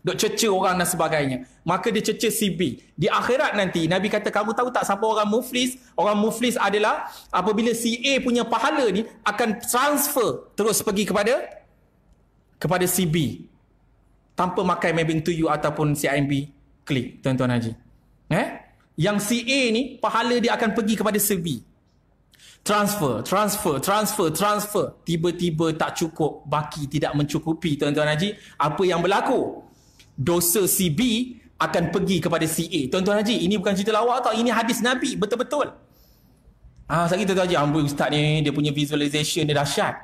duk cecer orang dan sebagainya. Maka dia cecer CB. Di akhirat nanti Nabi kata kamu tahu tak siapa orang muflis? Orang muflis adalah apabila si A punya pahala ni akan transfer terus pergi kepada kepada CB Tanpa makan Maybank to you ataupun CIMB klik tuan-tuan haji. Eh? Yang CA A ni pahala dia akan pergi kepada CB. Transfer, transfer, transfer, transfer. Tiba-tiba tak cukup, baki tidak mencukupi tuan-tuan haji. Apa yang berlaku? dosa si B akan pergi kepada si A. Tuan-tuan Haji, ini bukan cerita lawak tau. Ini hadis Nabi, betul-betul. Ah, saya tuan-tuan Haji, ambil ustaz ni, dia punya visualisation dia dahsyat.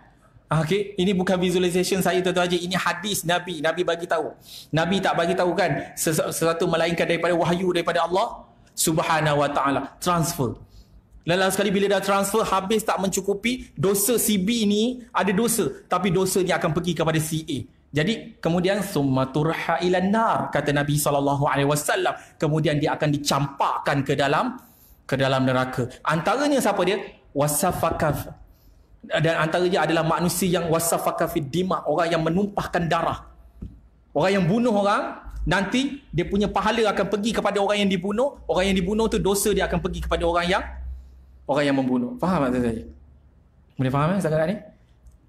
Ah, okay, ini bukan visualisation saya tuan-tuan Haji. Ini hadis Nabi, Nabi bagi tahu. Nabi tak bagi tahu kan, sesuatu melainkan daripada wahyu daripada Allah subhanahu wa ta'ala. Transfer. Lalu sekali bila dah transfer, habis tak mencukupi, dosa si B ni ada dosa. Tapi dosa ni akan pergi kepada si A. Jadi kemudian summa turha ila nar kata Nabi sallallahu alaihi wasallam kemudian dia akan dicampakkan ke dalam ke dalam neraka. Antaranya siapa dia? Wasafakaf. Dan antaranya adalah manusia yang wasafakaf dima, orang yang menumpahkan darah. Orang yang bunuh orang nanti dia punya pahala akan pergi kepada orang yang dibunuh, orang yang dibunuh tu dosa dia akan pergi kepada orang yang orang yang membunuh. Faham tak saya? Boleh faham eh, tak sekarang ni?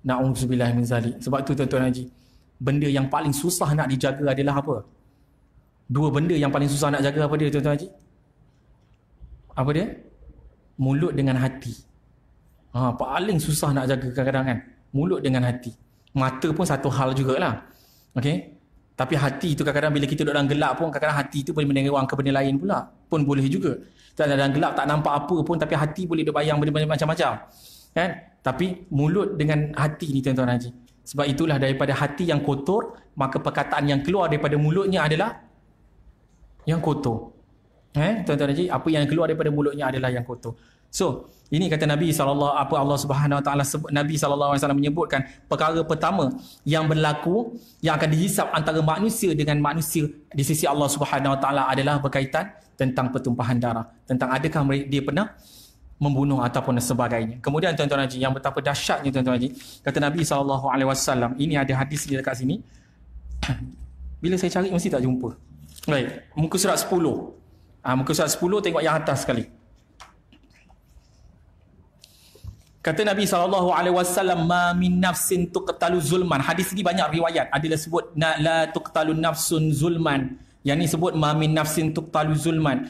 Na'udzubillah min zalik. Sebab tu tuan-tuan haji. -tuan benda yang paling susah nak dijaga adalah apa? Dua benda yang paling susah nak jaga apa dia tuan-tuan haji? Apa dia? Mulut dengan hati. Ha, paling susah nak jaga kadang-kadang kan? Mulut dengan hati. Mata pun satu hal jugalah. Okay? Tapi hati tu kadang-kadang bila kita duduk dalam gelap pun kadang-kadang hati tu boleh mendengar orang ke benda lain pula. Pun boleh juga. Tak dalam gelap tak nampak apa pun tapi hati boleh duduk bayang benda-benda macam-macam. Kan? Tapi mulut dengan hati ni tuan-tuan haji. Sebab itulah daripada hati yang kotor, maka perkataan yang keluar daripada mulutnya adalah yang kotor. Eh, tuan-tuan dan apa yang keluar daripada mulutnya adalah yang kotor. So, ini kata Nabi sallallahu apa Allah Subhanahu wa taala sebut Nabi sallallahu alaihi wasallam menyebutkan perkara pertama yang berlaku yang akan dihisap antara manusia dengan manusia di sisi Allah Subhanahu wa taala adalah berkaitan tentang pertumpahan darah, tentang adakah dia pernah membunuh ataupun sebagainya. Kemudian tuan-tuan haji yang betapa dahsyatnya tuan-tuan haji kata Nabi saw ini ada hadis dia dekat sini. <clears throat> Bila saya cari mesti tak jumpa. Baik, muka surat 10. Ha, ah, muka surat 10 tengok yang atas sekali. Kata Nabi saw alaihi wasallam ma min nafsin tuqtalu zulman. Hadis ini banyak riwayat. Ada yang sebut la tuqtalu nafsun zulman. Yang ini sebut ma min nafsin tuqtalu zulman.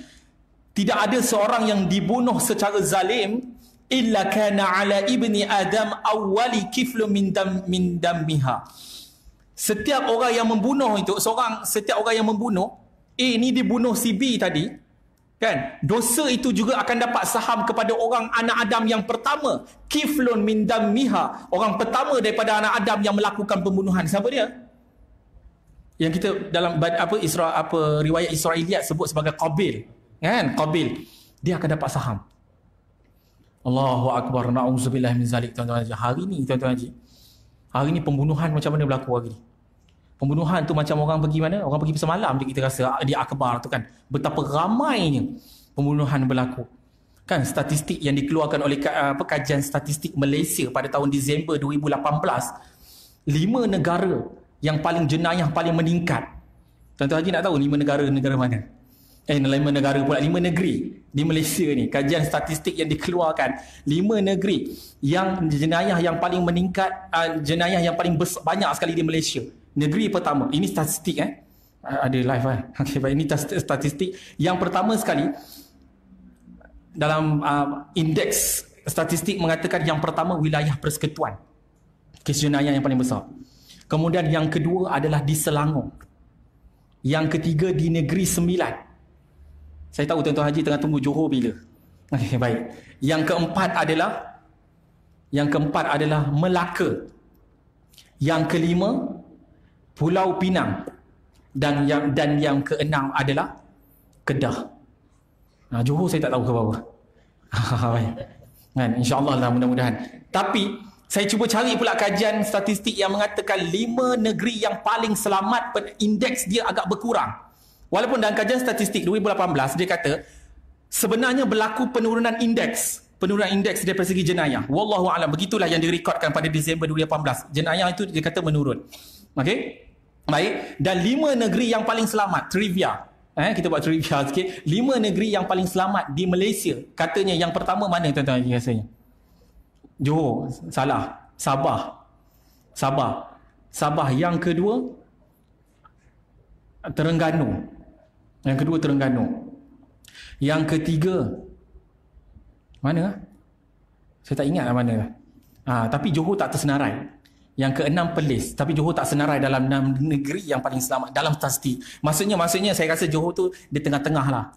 Tidak ada seorang yang dibunuh secara zalim illa kana ala ibni adam awwali kiflu min dam min damiha. Setiap orang yang membunuh itu seorang setiap orang yang membunuh A eh, ni dibunuh si B tadi kan dosa itu juga akan dapat saham kepada orang anak Adam yang pertama kiflun min damiha orang pertama daripada anak Adam yang melakukan pembunuhan siapa dia yang kita dalam apa Isra apa riwayat Israiliyat sebut sebagai Qabil kan Qabil dia akan dapat saham Allahu akbar naudzubillah min zalik tuan-tuan haji hari ni tuan-tuan haji hari ni pembunuhan macam mana berlaku hari ni pembunuhan tu macam orang pergi mana orang pergi semalam je kita rasa ah, di akbar tu kan betapa ramainya pembunuhan berlaku kan statistik yang dikeluarkan oleh apa kajian statistik Malaysia pada tahun Disember 2018 lima negara yang paling jenayah paling meningkat tuan-tuan haji nak tahu lima negara negara mana eh lima negara pula lima negeri di Malaysia ni kajian statistik yang dikeluarkan lima negeri yang jenayah yang paling meningkat uh, jenayah yang paling besar, banyak sekali di Malaysia negeri pertama ini statistik eh ah, ada live kan eh? <laughs> baik ini statistik yang pertama sekali dalam uh, indeks statistik mengatakan yang pertama wilayah persekutuan kes jenayah yang paling besar kemudian yang kedua adalah di Selangor yang ketiga di negeri sembilan saya tahu Tuan-Tuan Haji tengah tunggu Johor bila. <laughs> Okey, baik. Yang keempat adalah yang keempat adalah Melaka. Yang kelima Pulau Pinang. Dan yang dan yang keenam adalah Kedah. Nah, ha, Johor saya tak tahu ke bawah. <laughs> baik. Kan, insya-Allah lah mudah-mudahan. Tapi saya cuba cari pula kajian statistik yang mengatakan lima negeri yang paling selamat indeks dia agak berkurang. Walaupun dalam kajian statistik 2018 dia kata sebenarnya berlaku penurunan indeks penurunan indeks daripada segi jenayah. Wallahu alam begitulah yang direkodkan pada Disember 2018. Jenayah itu dia kata menurun. Okey. Baik, dan lima negeri yang paling selamat trivia. Eh, kita buat trivia sikit. Lima negeri yang paling selamat di Malaysia. Katanya yang pertama mana tuan-tuan rasanya? Johor, salah. Sabah. Sabah. Sabah yang kedua Terengganu. Yang kedua Terengganu. Yang ketiga mana? Saya tak ingatlah mana. Ha, tapi Johor tak tersenarai. Yang keenam Perlis, tapi Johor tak senarai dalam enam negeri yang paling selamat dalam statistik. Maksudnya maksudnya saya rasa Johor tu di tengah-tengah lah.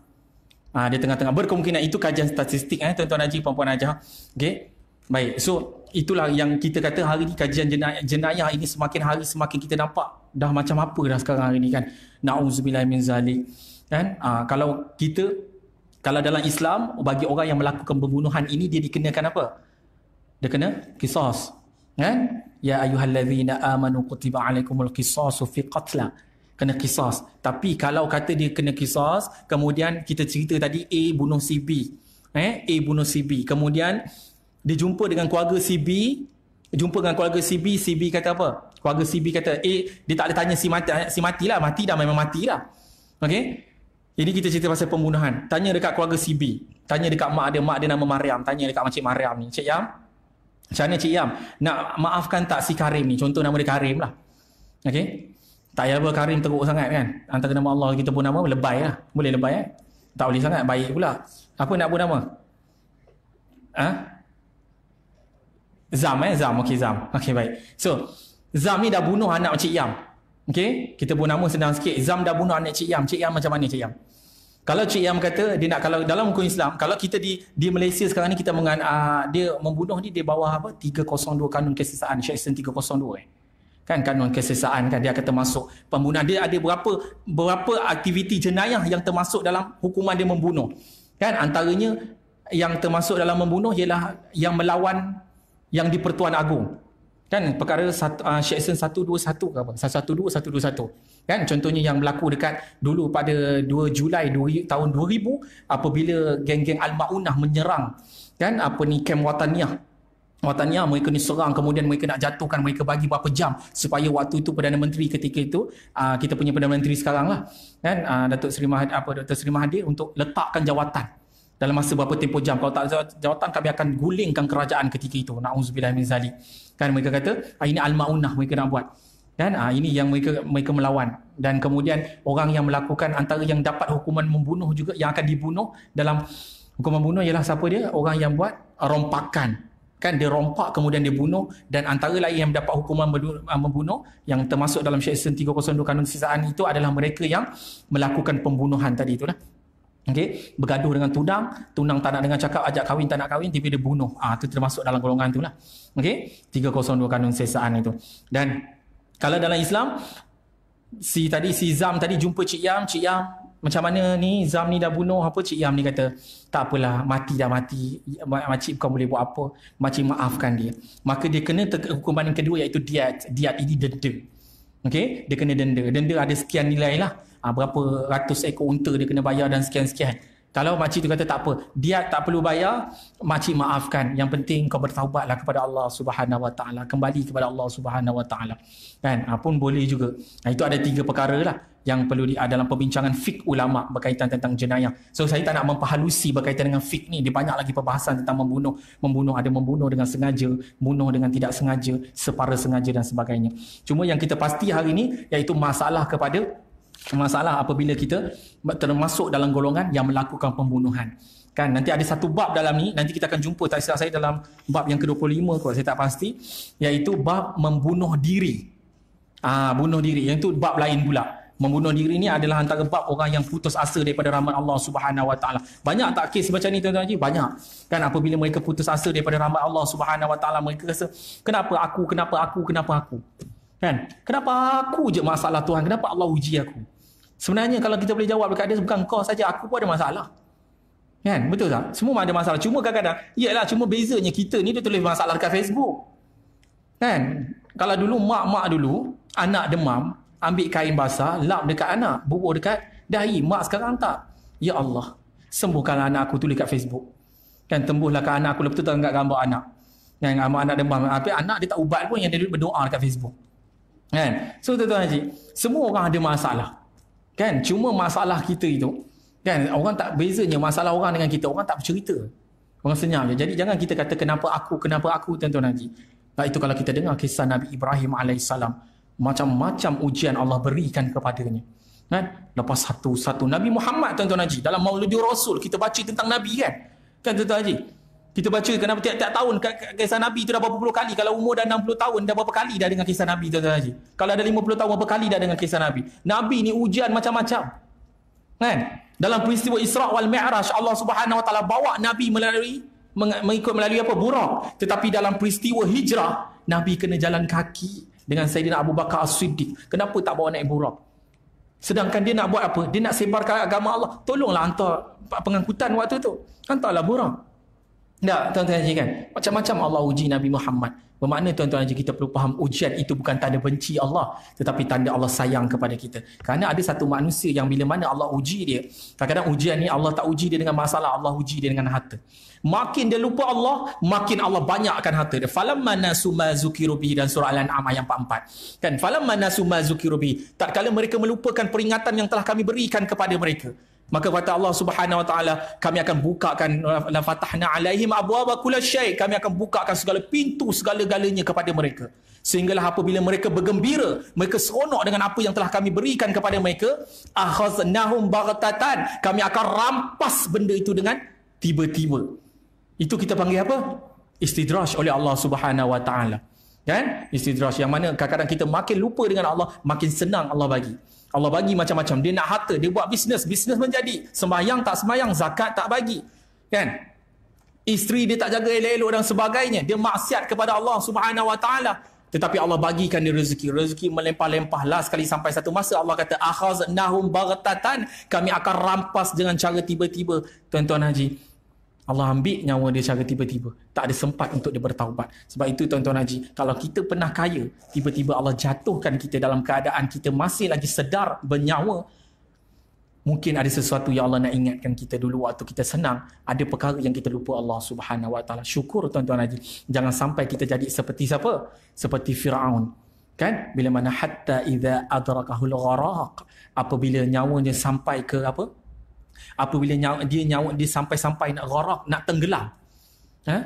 Ha, ah, dia tengah-tengah. Berkemungkinan itu kajian statistik eh, tuan-tuan Haji, puan-puan Haji. Ha? Okay? Baik, so itulah yang kita kata hari ini kajian jenayah, jenayah ini semakin hari semakin kita nampak dah macam apa dah sekarang hari ini kan. Na'udzubillah zalik kan uh, kalau kita kalau dalam Islam bagi orang yang melakukan pembunuhan ini dia dikenakan apa dia kena qisas kan ya ayyuhallazina amanu kutiba alaikumul qisas fi qatla kena qisas tapi kalau kata dia kena qisas kemudian kita cerita tadi A bunuh si B eh A bunuh si B kemudian dia jumpa dengan keluarga si B jumpa dengan keluarga si B si B kata apa keluarga si B kata A eh, dia tak ada tanya si mati si matilah mati dah memang matilah okey ini kita cerita pasal pembunuhan. Tanya dekat keluarga CB. Tanya dekat mak dia, mak dia nama Mariam. Tanya dekat makcik Mariam ni. Cik Yam, macam mana Cik Yam? Nak maafkan tak si Karim ni? Contoh nama dia Karim lah. Okay? Tak payah apa Karim teruk sangat kan? Antara nama Allah kita pun nama lebay lah. Boleh lebay eh? Tak boleh sangat, baik pula. Apa nak pun nama? Ha? Zam eh? Zam. Okay, Zam. Okay, baik. So, Zam ni dah bunuh anak Cik Yam. Okay, kita pun nama senang sikit. Zam dah bunuh anak Cik Yam. Cik Yam macam mana Cik Yam? Kalau Cik Yam kata dia nak kalau dalam hukum Islam, kalau kita di di Malaysia sekarang ni kita mengan uh, dia membunuh ni di bawah apa? 302 kanun kesesaan, Section 302 eh. Kan kanun kesesaan kan dia akan termasuk pembunuhan. Dia ada berapa berapa aktiviti jenayah yang termasuk dalam hukuman dia membunuh. Kan antaranya yang termasuk dalam membunuh ialah yang melawan yang di Pertuan agung. Kan perkara ah, satu, uh, Jackson 121 ke apa? 112, 121. Kan contohnya yang berlaku dekat dulu pada 2 Julai 2, tahun 2000 apabila geng-geng Al-Ma'unah menyerang kan apa ni kem Wataniah Watania mereka ni serang kemudian mereka nak jatuhkan mereka bagi berapa jam supaya waktu itu Perdana Menteri ketika itu aa, ah, kita punya Perdana Menteri sekarang lah kan aa, ah, Datuk Seri Mahathir apa untuk letakkan jawatan dalam masa berapa tempoh jam kalau tak jawatan kami akan gulingkan kerajaan ketika itu naudzubillah min zalik kan mereka kata ah, ini al-maunah mereka nak buat dan ah, ini yang mereka mereka melawan dan kemudian orang yang melakukan antara yang dapat hukuman membunuh juga yang akan dibunuh dalam hukuman bunuh ialah siapa dia orang yang buat rompakan kan dia rompak kemudian dia bunuh dan antara lain yang dapat hukuman ah, membunuh yang termasuk dalam seksyen 302 kanun sisaan itu adalah mereka yang melakukan pembunuhan tadi itulah Okey, bergaduh dengan tunang, tunang tak nak dengan cakap ajak kahwin tak nak kahwin, tiba dia bunuh. Ah itu termasuk dalam golongan itulah. Okey, 302 kanun sesaan itu. Dan kalau dalam Islam si tadi si Zam tadi jumpa Cik Yam, Cik Yam macam mana ni Zam ni dah bunuh apa Cik Yam ni kata tak apalah mati dah mati makcik bukan boleh buat apa makcik maafkan dia maka dia kena hukuman yang kedua iaitu diat diat ini denda okey dia kena denda denda ada sekian nilai lah ha, berapa ratus ekor unta dia kena bayar dan sekian-sekian. Kalau makcik tu kata tak apa, dia tak perlu bayar, makcik maafkan. Yang penting kau bertaubatlah kepada Allah Subhanahu Wa kembali kepada Allah Subhanahu Wa Taala. Kan? Ha, pun boleh juga. Nah, itu ada tiga perkara lah yang perlu di ah, dalam perbincangan fik ulama berkaitan tentang jenayah. So saya tak nak memperhalusi berkaitan dengan fik ni. Dia banyak lagi perbahasan tentang membunuh. Membunuh ada membunuh dengan sengaja, bunuh dengan tidak sengaja, separa sengaja dan sebagainya. Cuma yang kita pasti hari ini iaitu masalah kepada masalah apabila kita termasuk dalam golongan yang melakukan pembunuhan kan nanti ada satu bab dalam ni nanti kita akan jumpa tak silap saya dalam bab yang ke-25 kalau saya tak pasti iaitu bab membunuh diri ah bunuh diri yang tu bab lain pula membunuh diri ni adalah antara bab orang yang putus asa daripada rahmat Allah Subhanahu Wa Taala banyak tak kes macam ni tuan-tuan haji banyak kan apabila mereka putus asa daripada rahmat Allah Subhanahu Wa Taala mereka rasa kenapa aku kenapa aku kenapa aku kan kenapa aku je masalah Tuhan kenapa Allah uji aku Sebenarnya kalau kita boleh jawab dekat dia bukan kau saja aku pun ada masalah. Kan? Betul tak? Semua ada masalah. Cuma kadang-kadang iyalah cuma bezanya kita ni dia tulis masalah dekat Facebook. Kan? Kalau dulu mak-mak dulu anak demam, ambil kain basah, lap dekat anak, bubuh dekat dahi. Mak sekarang tak. Ya Allah, sembuhkan anak aku tulis kat Facebook. Kan tembuhlah ke anak aku lepas tu tengok gambar anak. Yang anak, anak demam. Tapi anak dia tak ubat pun yang dia berdoa dekat Facebook. Kan? So tuan-tuan haji, semua orang ada masalah. Kan? Cuma masalah kita itu, kan? Orang tak bezanya masalah orang dengan kita. Orang tak bercerita. Orang senyap je. Jadi jangan kita kata kenapa aku, kenapa aku tentu tuan Haji. Nah, itu kalau kita dengar kisah Nabi Ibrahim AS. Macam-macam ujian Allah berikan kepadanya. Kan? Lepas satu-satu. Nabi Muhammad tentu tuan Haji. Dalam maulidur Rasul kita baca tentang Nabi kan? Kan tentu tuan Haji? Kita baca kenapa tiap-tiap tahun kisah Nabi itu dah berapa puluh kali. Kalau umur dah enam puluh tahun dah berapa kali dah dengan kisah Nabi tuan-tuan haji. Kalau dah puluh tahun berapa kali dah dengan kisah Nabi. Nabi ni ujian macam-macam. Kan? Dalam peristiwa Isra' wal Mi'raj Allah Subhanahu Wa Taala bawa Nabi melalui mengikut melalui apa? Burak. Tetapi dalam peristiwa hijrah Nabi kena jalan kaki dengan Sayyidina Abu Bakar As-Siddiq. Kenapa tak bawa naik burak? Sedangkan dia nak buat apa? Dia nak sebarkan agama Allah. Tolonglah hantar pengangkutan waktu tu. Hantarlah burak. Tak, tuan-tuan haji kan? Macam-macam Allah uji Nabi Muhammad. Bermakna tuan-tuan haji kita perlu faham ujian itu bukan tanda benci Allah. Tetapi tanda Allah sayang kepada kita. Kerana ada satu manusia yang bila mana Allah uji dia. Kadang-kadang ujian ni Allah tak uji dia dengan masalah. Allah uji dia dengan harta. Makin dia lupa Allah, makin Allah banyakkan harta dia. Falam mana suma zukirubi dan surah Al-An'am ayat 44. Kan? Falam mana suma zukirubi. Tak kala mereka melupakan peringatan yang telah kami berikan kepada mereka. Maka kata Allah Subhanahu Wa Taala, kami akan bukakan la fatahna alaihim abwaba kulli syai, kami akan bukakan segala pintu segala-galanya kepada mereka. Sehinggalah apabila mereka bergembira, mereka seronok dengan apa yang telah kami berikan kepada mereka, akhaznahum baghtatan, kami akan rampas benda itu dengan tiba-tiba. Itu kita panggil apa? Istidraj oleh Allah Subhanahu Wa Taala. Kan? Istidraj yang mana kadang-kadang kita makin lupa dengan Allah, makin senang Allah bagi. Allah bagi macam-macam. Dia nak harta, dia buat bisnes, bisnes menjadi. semayang tak semayang zakat tak bagi. Kan? Isteri dia tak jaga elok-elok dan sebagainya. Dia maksiat kepada Allah Subhanahu Wa Taala. Tetapi Allah bagikan dia rezeki. Rezeki melempah-lempah lah sekali sampai satu masa. Allah kata, Akhaz nahum baghtatan. Kami akan rampas dengan cara tiba-tiba. Tuan-tuan Haji. Allah ambil nyawa dia secara tiba-tiba. Tak ada sempat untuk dia bertaubat. Sebab itu tuan-tuan haji, kalau kita pernah kaya, tiba-tiba Allah jatuhkan kita dalam keadaan kita masih lagi sedar bernyawa, mungkin ada sesuatu yang Allah nak ingatkan kita dulu waktu kita senang, ada perkara yang kita lupa Allah Subhanahu Wa Taala. Syukur tuan-tuan haji. Jangan sampai kita jadi seperti siapa? Seperti Firaun. Kan? Bila mana hatta idza adrakahul gharaq, apabila nyawanya sampai ke apa? apabila nyawa dia nyawa dia sampai-sampai nak gharak nak tenggelam ha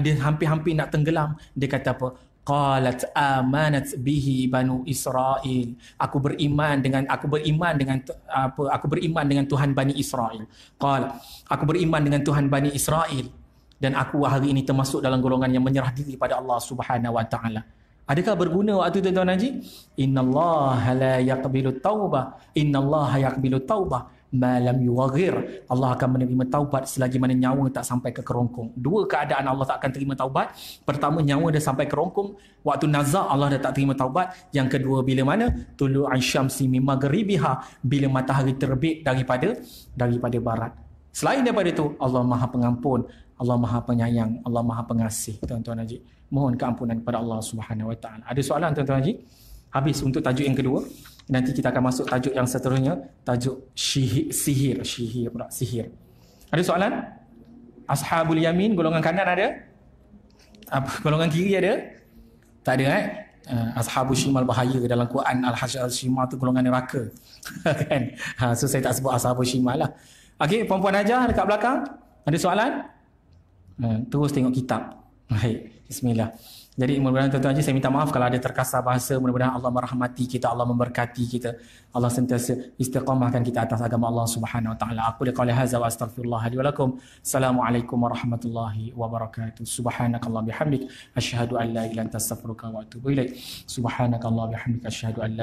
dia hampir-hampir nak tenggelam dia kata apa qalat amanat bihi bani israil aku beriman dengan aku beriman dengan apa aku beriman dengan Tuhan Bani Israil qal aku beriman dengan Tuhan Bani Israil dan aku hari ini termasuk dalam golongan yang menyerah diri pada Allah Subhanahu wa taala Adakah berguna waktu tuan-tuan Haji? Inna Allah la yaqbilu tauba. Inna Allah yaqbilu tauba malam yuwaghir Allah akan menerima taubat selagi mana nyawa tak sampai ke kerongkong dua keadaan Allah tak akan terima taubat pertama nyawa dah sampai kerongkong waktu nazak Allah dah tak terima taubat yang kedua bila mana tulu asyamsi mim maghribiha bila matahari terbit daripada daripada barat selain daripada itu Allah Maha Pengampun Allah Maha Penyayang Allah Maha Pengasih tuan-tuan haji mohon keampunan kepada Allah Subhanahu wa taala ada soalan tuan-tuan haji habis untuk tajuk yang kedua Nanti kita akan masuk tajuk yang seterusnya, tajuk sihir, sihir, sihir pula, sihir. Ada soalan? Ashabul Yamin golongan kanan ada? Apa <laughs> golongan kiri ada? Tak ada eh? Uh, ashabul Shimal bahaya dalam Quran Al-Hajj al-Shimal tu golongan neraka. <laughs> kan? Ha, so saya tak sebut Ashabul Shimal lah. Okey, perempuan aja dekat belakang. Ada soalan? Uh, terus tengok kitab. Baik, bismillah. Jadi mudah-mudahan tuan-tuan haji saya minta maaf kalau ada terkasar bahasa mudah-mudahan Allah merahmati kita Allah memberkati kita Allah sentiasa istiqamahkan kita atas agama Allah Subhanahu wa taala. Aku qul hadza wa astaghfirullah li wa lakum. Assalamualaikum warahmatullahi wabarakatuh. Subhanakallah bihamdik asyhadu an la ilaha illa anta astaghfiruka wa atubu ilaik. Subhanakallah bihamdik asyhadu an